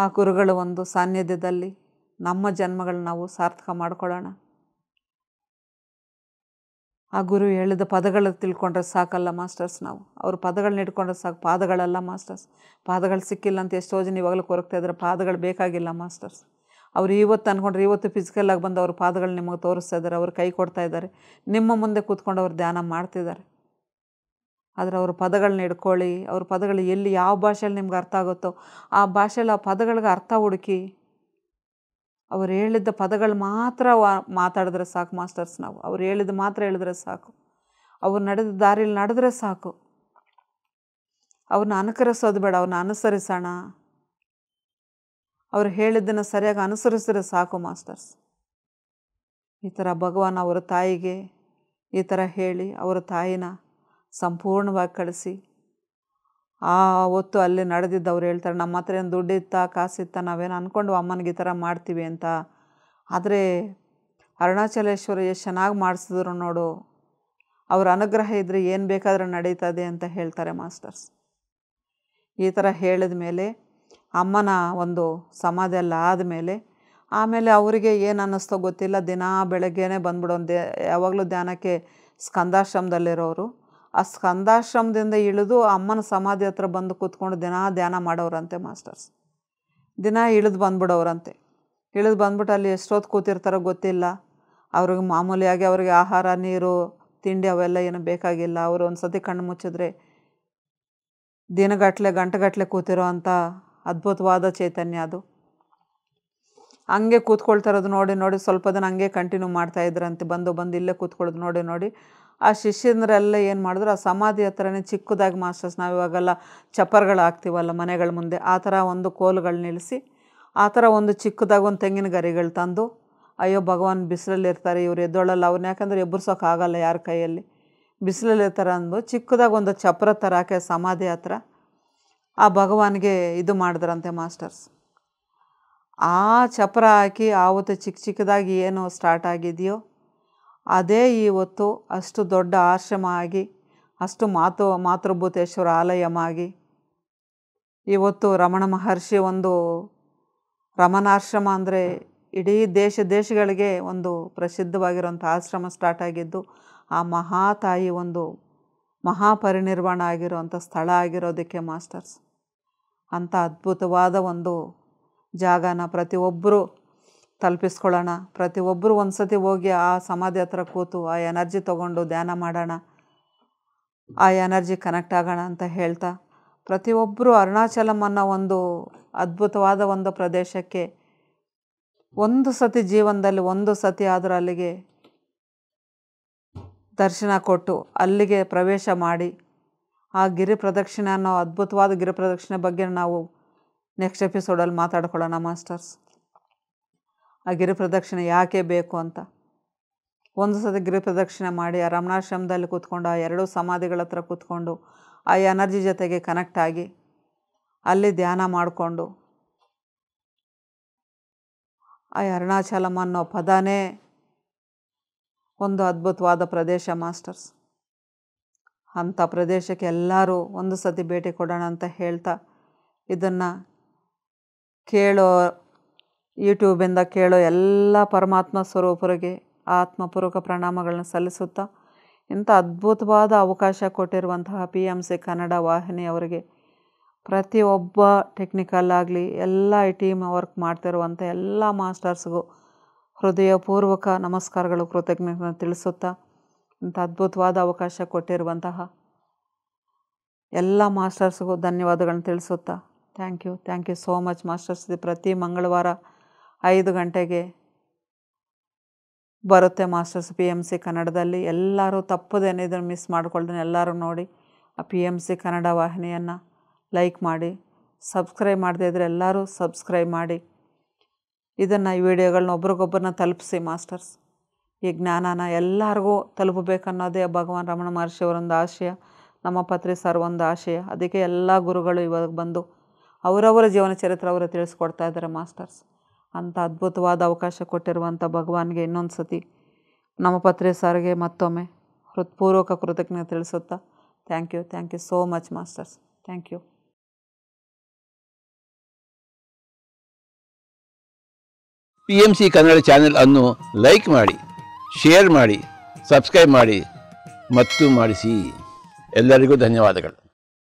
ಆ ಗುರುಗಳು ಒಂದು ಸಾನ್ನಿಧ್ಯದಲ್ಲಿ ನಮ್ಮ ಜನ್ಮಗಳನ್ನ ನಾವು ಸಾರ್ಥಕ ಮಾಡ್ಕೊಳ್ಳೋಣ ಆ ಗುರು ಹೇಳಿದ ಪದಗಳು ತಿಳ್ಕೊಂಡ್ರೆ ಸಾಕಲ್ಲ ಮಾಸ್ಟರ್ಸ್ ನಾವು ಅವ್ರ ಪದಗಳನ್ನ ಇಟ್ಕೊಂಡ್ರೆ ಸಾಕು ಪಾದಗಳಲ್ಲ ಮಾಸ್ಟರ್ಸ್ ಪಾದಗಳು ಸಿಕ್ಕಿಲ್ಲ ಅಂತ ಎಷ್ಟೋ ಜನ ಇವಾಗಲೂ ಕೊರಗ್ತಾ ಇದ್ದಾರೆ ಪಾದಗಳು ಬೇಕಾಗಿಲ್ಲ ಮಾಸ್ಟರ್ಸ್ ಅವ್ರು ಇವತ್ತು ಅಂದ್ಕೊಂಡ್ರೆ ಇವತ್ತು ಫಿಸಿಕಲ್ಲಾಗಿ ಬಂದು ಅವ್ರ ಪಾದಗಳು ನಿಮಗೆ ತೋರಿಸ್ತಾ ಇದ್ದಾರೆ ಅವ್ರು ಕೈ ಕೊಡ್ತಾ ಇದ್ದಾರೆ ನಿಮ್ಮ ಮುಂದೆ ಕೂತ್ಕೊಂಡು ಅವ್ರು ಧ್ಯಾನ ಮಾಡ್ತಿದ್ದಾರೆ ಆದರೆ ಅವ್ರ ಪದಗಳನ್ನ ಹಿಡ್ಕೊಳ್ಳಿ ಅವ್ರ ಪದಗಳು ಎಲ್ಲಿ ಯಾವ ಭಾಷೆಯಲ್ಲಿ ನಿಮ್ಗೆ ಅರ್ಥ ಆಗುತ್ತೋ ಆ ಭಾಷೇಲಿ ಆ ಪದಗಳಿಗೆ ಅರ್ಥ ಹುಡುಕಿ ಅವ್ರು ಹೇಳಿದ್ದ ಪದಗಳು ಮಾತ್ರ ವಾ ಮಾತಾಡಿದ್ರೆ ಸಾಕು ಮಾಸ್ಟರ್ಸ್ ನಾವು ಅವ್ರು ಹೇಳಿದ ಮಾತ್ರ ಹೇಳಿದ್ರೆ ಸಾಕು ಅವ್ರು ನಡೆದ ದಾರಿಯಲ್ಲಿ ನಡೆದ್ರೆ ಸಾಕು ಅವ್ರನ್ನ ಅನುಕರಿಸೋದು ಬೇಡ ಅವ್ರನ್ನ ಅನುಸರಿಸೋಣ ಅವ್ರು ಹೇಳಿದ್ದನ್ನು ಸರಿಯಾಗಿ ಅನುಸರಿಸಿದ್ರೆ ಸಾಕು ಮಾಸ್ಟರ್ಸ್ ಈ ಥರ ಭಗವಾನ್ ಅವರ ತಾಯಿಗೆ ಈ ಥರ ಹೇಳಿ ಅವರ ತಾಯಿನ ಸಂಪೂರ್ಣವಾಗಿ ಕಳಿಸಿ ಆ ಹೊತ್ತು ಅಲ್ಲಿ ನಡೆದಿದ್ದು ಅವ್ರು ಹೇಳ್ತಾರೆ ನಮ್ಮ ಹತ್ರ ಏನು ದುಡ್ಡಿತ್ತ ಕಾಸಿತ್ತ ನಾವೇನು ಅಂದ್ಕೊಂಡು ಅಮ್ಮನಿಗೆ ಈ ಥರ ಮಾಡ್ತೀವಿ ಅಂತ ಆದರೆ ಅರುಣಾಚಲೇಶ್ವರ ಎಷ್ಟು ಚೆನ್ನಾಗಿ ಮಾಡಿಸಿದ್ರು ನೋಡು ಅವ್ರ ಅನುಗ್ರಹ ಇದ್ದರೆ ಏನು ಬೇಕಾದರೂ ನಡೀತದೆ ಅಂತ ಹೇಳ್ತಾರೆ ಮಾಸ್ಟರ್ಸ್ ಈ ಥರ ಹೇಳಿದ ಮೇಲೆ ಅಮ್ಮನ ಒಂದು ಸಮಾಧಿ ಎಲ್ಲ ಆದಮೇಲೆ ಆಮೇಲೆ ಅವರಿಗೆ ಏನು ಅನ್ನಿಸ್ತೋ ಗೊತ್ತಿಲ್ಲ ದಿನ ಬೆಳಗ್ಗೆನೇ ಬಂದ್ಬಿಡೋ ದೇ ಯಾವಾಗಲೂ ಧ್ಯಾನಕ್ಕೆ ಸ್ಕಂದಾಶ್ರಮದಲ್ಲಿರೋರು ಆ ಸ್ಕಂದಾಶ್ರಮದಿಂದ ಇಳಿದು ಅಮ್ಮನ ಸಮಾಧಿ ಹತ್ರ ಬಂದು ಕೂತ್ಕೊಂಡು ದಿನ ಧ್ಯಾನ ಮಾಡೋರಂತೆ ಮಾಸ್ಟರ್ಸ್ ದಿನ ಇಳಿದು ಬಂದ್ಬಿಡೋರಂತೆ ಇಳಿದು ಬಂದ್ಬಿಟ್ಟು ಅಲ್ಲಿ ಎಷ್ಟೊತ್ತು ಕೂತಿರ್ತಾರೋ ಗೊತ್ತಿಲ್ಲ ಅವ್ರಿಗೆ ಮಾಮೂಲಿಯಾಗಿ ಅವ್ರಿಗೆ ಆಹಾರ ನೀರು ತಿಂಡಿ ಅವೆಲ್ಲ ಏನು ಬೇಕಾಗಿಲ್ಲ ಅವರು ಒಂದು ಸತಿ ಕಣ್ಣು ಮುಚ್ಚಿದ್ರೆ ದಿನಗಟ್ಟಲೆ ಗಂಟೆಗಟ್ಟಲೆ ಕೂತಿರೋ ಅಂಥ ಅದ್ಭುತವಾದ ಚೈತನ್ಯ ಅದು ಹಂಗೆ ಕೂತ್ಕೊಳ್ತಾ ನೋಡಿ ನೋಡಿ ಸ್ವಲ್ಪ ದಿನ ಹಂಗೆ ಕಂಟಿನ್ಯೂ ಮಾಡ್ತಾಯಿದ್ರಂತೆ ಬಂದು ಬಂದು ಇಲ್ಲೇ ಕೂತ್ಕೊಳ್ಳೋದು ನೋಡಿ ನೋಡಿ ಆ ಶಿಷ್ಯಂದರೆಲ್ಲ ಏನು ಮಾಡಿದ್ರು ಆ ಸಮಾಧಿ ಹತ್ರನೇ ಚಿಕ್ಕದಾಗಿ ಮಾಸ್ಟರ್ಸ್ ನಾವು ಇವಾಗೆಲ್ಲ ಚಪ್ಪರ್ಗಳು ಹಾಕ್ತೀವಲ್ಲ ಮನೆಗಳ ಮುಂದೆ ಆ ಥರ ಒಂದು ಕೋಲುಗಳು ನಿಲ್ಲಿಸಿ ಆ ಥರ ಒಂದು ಚಿಕ್ಕದಾಗ ಒಂದು ತೆಂಗಿನ ಗರಿಗಳು ತಂದು ಅಯ್ಯೋ ಭಗವಾನ್ ಬಿಸಿಲಲ್ಲಿ ಇರ್ತಾರೆ ಇವ್ರು ಎದ್ದೊಳಲ್ಲ ಅವ್ರನ್ನ ಯಾಕಂದ್ರೆ ಎಬ್ಬರ್ಸೋಕ್ಕಾಗಲ್ಲ ಯಾರ ಕೈಯಲ್ಲಿ ಬಿಸಿಲಲ್ಲಿ ಇರ್ತಾರೆ ಅಂದು ಚಿಕ್ಕದಾಗಿ ಒಂದು ಚಪ್ರ ಥರ ಹಾಕಿ ಸಮಾಧಿ ಹತ್ರ ಆ ಭಗವಾನ್ಗೆ ಇದು ಮಾಡಿದ್ರಂತೆ ಮಾಸ್ಟರ್ಸ್ ಆ ಚಪ್ಪರ ಹಾಕಿ ಆವತ್ತು ಚಿಕ್ಕ ಚಿಕ್ಕದಾಗಿ ಏನು ಸ್ಟಾರ್ಟ್ ಆಗಿದೆಯೋ ಅದೇ ಇವತ್ತು ಅಷ್ಟು ದೊಡ್ಡ ಆಶ್ರಮ ಆಗಿ ಅಷ್ಟು ಮಾತು ಮಾತೃಭೂತೇಶ್ವರ ಆಲಯಮಾಗಿ ಇವತ್ತು ರಮಣ ಮಹರ್ಷಿ ಒಂದು ರಮಣಾಶ್ರಮ ಅಂದರೆ ಇಡೀ ದೇಶ ದೇಶಗಳಿಗೆ ಒಂದು ಪ್ರಸಿದ್ಧವಾಗಿರುವಂಥ ಆಶ್ರಮ ಸ್ಟಾರ್ಟ್ ಆಗಿದ್ದು ಆ ಮಹಾತಾಯಿ ಒಂದು ಮಹಾಪರಿನಿರ್ವಾಣ ಆಗಿರುವಂಥ ಸ್ಥಳ ಆಗಿರೋದಕ್ಕೆ ಮಾಸ್ಟರ್ಸ್ ಅಂಥ ಅದ್ಭುತವಾದ ಒಂದು ಜಾಗನ ಪ್ರತಿಯೊಬ್ಬರು ತಲುಪಿಸ್ಕೊಳ್ಳೋಣ ಪ್ರತಿಯೊಬ್ಬರು ಒಂದು ಸತಿ ಹೋಗಿ ಆ ಸಮಾಧಿ ಹತ್ರ ಕೂತು ಆ ಎನರ್ಜಿ ತೊಗೊಂಡು ಧ್ಯಾನ ಮಾಡೋಣ ಆ ಎನರ್ಜಿ ಕನೆಕ್ಟ್ ಆಗೋಣ ಅಂತ ಹೇಳ್ತಾ ಪ್ರತಿಯೊಬ್ಬರು ಅರುಣಾಚಲಂ ಅನ್ನೋ ಒಂದು ಅದ್ಭುತವಾದ ಒಂದು ಪ್ರದೇಶಕ್ಕೆ ಒಂದು ಸತಿ ಜೀವನದಲ್ಲಿ ಒಂದು ಸತಿ ಆದರೂ ಅಲ್ಲಿಗೆ ದರ್ಶನ ಕೊಟ್ಟು ಅಲ್ಲಿಗೆ ಪ್ರವೇಶ ಮಾಡಿ ಆ ಗಿರಿ ಪ್ರದಕ್ಷಿಣೆ ಅನ್ನೋ ಅದ್ಭುತವಾದ ಗಿರಿ ಪ್ರದಕ್ಷಿಣೆ ಬಗ್ಗೆ ನಾವು ನೆಕ್ಸ್ಟ್ ಎಪಿಸೋಡಲ್ಲಿ ಮಾತಾಡ್ಕೊಳ್ಳೋಣ ಮಾಸ್ಟರ್ಸ್ ಆ ಪ್ರದಕ್ಷಿಣೆ ಯಾಕೆ ಬೇಕು ಅಂತ ಒಂದು ಸತಿ ಗಿರಿಪ್ರದಕ್ಷಿಣೆ ಮಾಡಿ ಆ ರಮಣಾಶ್ರಮದಲ್ಲಿ ಕೂತ್ಕೊಂಡು ಆ ಎರಡೂ ಸಮಾಧಿಗಳ ಹತ್ರ ಕೂತ್ಕೊಂಡು ಆ ಎನರ್ಜಿ ಜೊತೆಗೆ ಕನೆಕ್ಟ್ ಆಗಿ ಅಲ್ಲಿ ಧ್ಯಾನ ಮಾಡಿಕೊಂಡು ಆ ಅರುಣಾಚಲಂ ಅನ್ನೋ ಪದನೇ ಒಂದು ಅದ್ಭುತವಾದ ಪ್ರದೇಶ ಮಾಸ್ಟರ್ಸ್ ಅಂಥ ಪ್ರದೇಶಕ್ಕೆ ಎಲ್ಲರೂ ಒಂದು ಸತಿ ಭೇಟಿ ಕೊಡೋಣ ಅಂತ ಹೇಳ್ತಾ ಇದನ್ನು ಕೇಳೋ ಯೂಟ್ಯೂಬಿಂದ ಕೇಳೋ ಎಲ್ಲ ಪರಮಾತ್ಮ ಸ್ವರೂಪರಿಗೆ ಆತ್ಮಪೂರ್ವಕ ಪ್ರಣಾಮಗಳನ್ನ ಸಲ್ಲಿಸುತ್ತಾ ಇಂಥ ಅದ್ಭುತವಾದ ಅವಕಾಶ ಕೊಟ್ಟಿರುವಂತಹ ಪಿ ಎಮ್ ಸಿ ಕನ್ನಡ ವಾಹಿನಿಯವರಿಗೆ ಪ್ರತಿಯೊಬ್ಬ ಟೆಕ್ನಿಕಲ್ ಆಗಲಿ ಎಲ್ಲ ಈ ಟೀಮ್ ವರ್ಕ್ ಮಾಡ್ತಿರುವಂಥ ಎಲ್ಲ ಮಾಸ್ಟರ್ಸ್ಗೂ ಹೃದಯಪೂರ್ವಕ ನಮಸ್ಕಾರಗಳು ಕೃತಜ್ಞತೆ ತಿಳಿಸುತ್ತಾ ಇಂಥ ಅದ್ಭುತವಾದ ಅವಕಾಶ ಕೊಟ್ಟಿರುವಂತಹ ಎಲ್ಲ ಮಾಸ್ಟರ್ಸ್ಗೂ ಧನ್ಯವಾದಗಳನ್ನ ತಿಳಿಸುತ್ತಾ thank you thank you so much masters ಪ್ರತಿ ಮಂಗಳವಾರ ಐದು ಗಂಟೆಗೆ ಬರುತ್ತೆ ಮಾಸ್ಟರ್ಸ್ ಪಿ ಎಮ್ ಸಿ ಕನ್ನಡದಲ್ಲಿ ಎಲ್ಲರೂ ತಪ್ಪದೇನು ಇದನ್ನು ಮಿಸ್ ಮಾಡ್ಕೊಳ್ದೇನೆ ಎಲ್ಲರೂ ನೋಡಿ ಆ ಪಿ ಎಮ್ ಸಿ ಕನ್ನಡ ವಾಹಿನಿಯನ್ನು ಲೈಕ್ ಮಾಡಿ ಸಬ್ಸ್ಕ್ರೈಬ್ ಮಾಡದೇ ಇದ್ದರೆ ಎಲ್ಲರೂ ಸಬ್ಸ್ಕ್ರೈಬ್ ಮಾಡಿ ಇದನ್ನು ಈ ವಿಡಿಯೋಗಳನ್ನ ಒಬ್ರಿಗೊಬ್ಬರನ್ನ ತಲುಪಿಸಿ ಮಾಸ್ಟರ್ಸ್ ಈ ಜ್ಞಾನನ ಎಲ್ಲರಿಗೂ ತಲುಪಬೇಕನ್ನೋದೇ ಭಗವಾನ್ ರಮಣ ಮಹರ್ಷಿಯವರೊಂದು ಆಶಯ ನಮ್ಮ ಪತ್ರಿ ಸರ್ ಒಂದು ಆಶಯ ಅದಕ್ಕೆ ಎಲ್ಲ ಗುರುಗಳು ಇವಾಗ ಬಂದು ಅವರವರ ಜೀವನ ಚರಿತ್ರೆ ಅವರು ತಿಳಿಸ್ಕೊಡ್ತಾ ಇದ್ದಾರೆ ಮಾಸ್ಟರ್ಸ್ ಅಂಥ ಅದ್ಭುತವಾದ ಅವಕಾಶ ಕೊಟ್ಟಿರುವಂಥ ಭಗವಾನ್ಗೆ ಇನ್ನೊಂದು ಸತಿ ನಮ್ಮ ಪತ್ರೆ ಸಾರಿಗೆ ಮತ್ತೊಮ್ಮೆ ಹೃತ್ಪೂರ್ವಕ ಕೃತಜ್ಞತೆ ತಿಳಿಸುತ್ತಾ thank you thank you so much masters thank you P M C Kannada channel ಅನ್ನು ಲೈಕ್ ಮಾಡಿ ಶೇರ್ ಮಾಡಿ ಸಬ್ಸ್ಕ್ರೈಬ್ ಮಾಡಿ ಮತ್ತು ಮಾಡಿಸಿ ಎಲ್ಲರಿಗೂ ಧನ್ಯವಾದಗಳು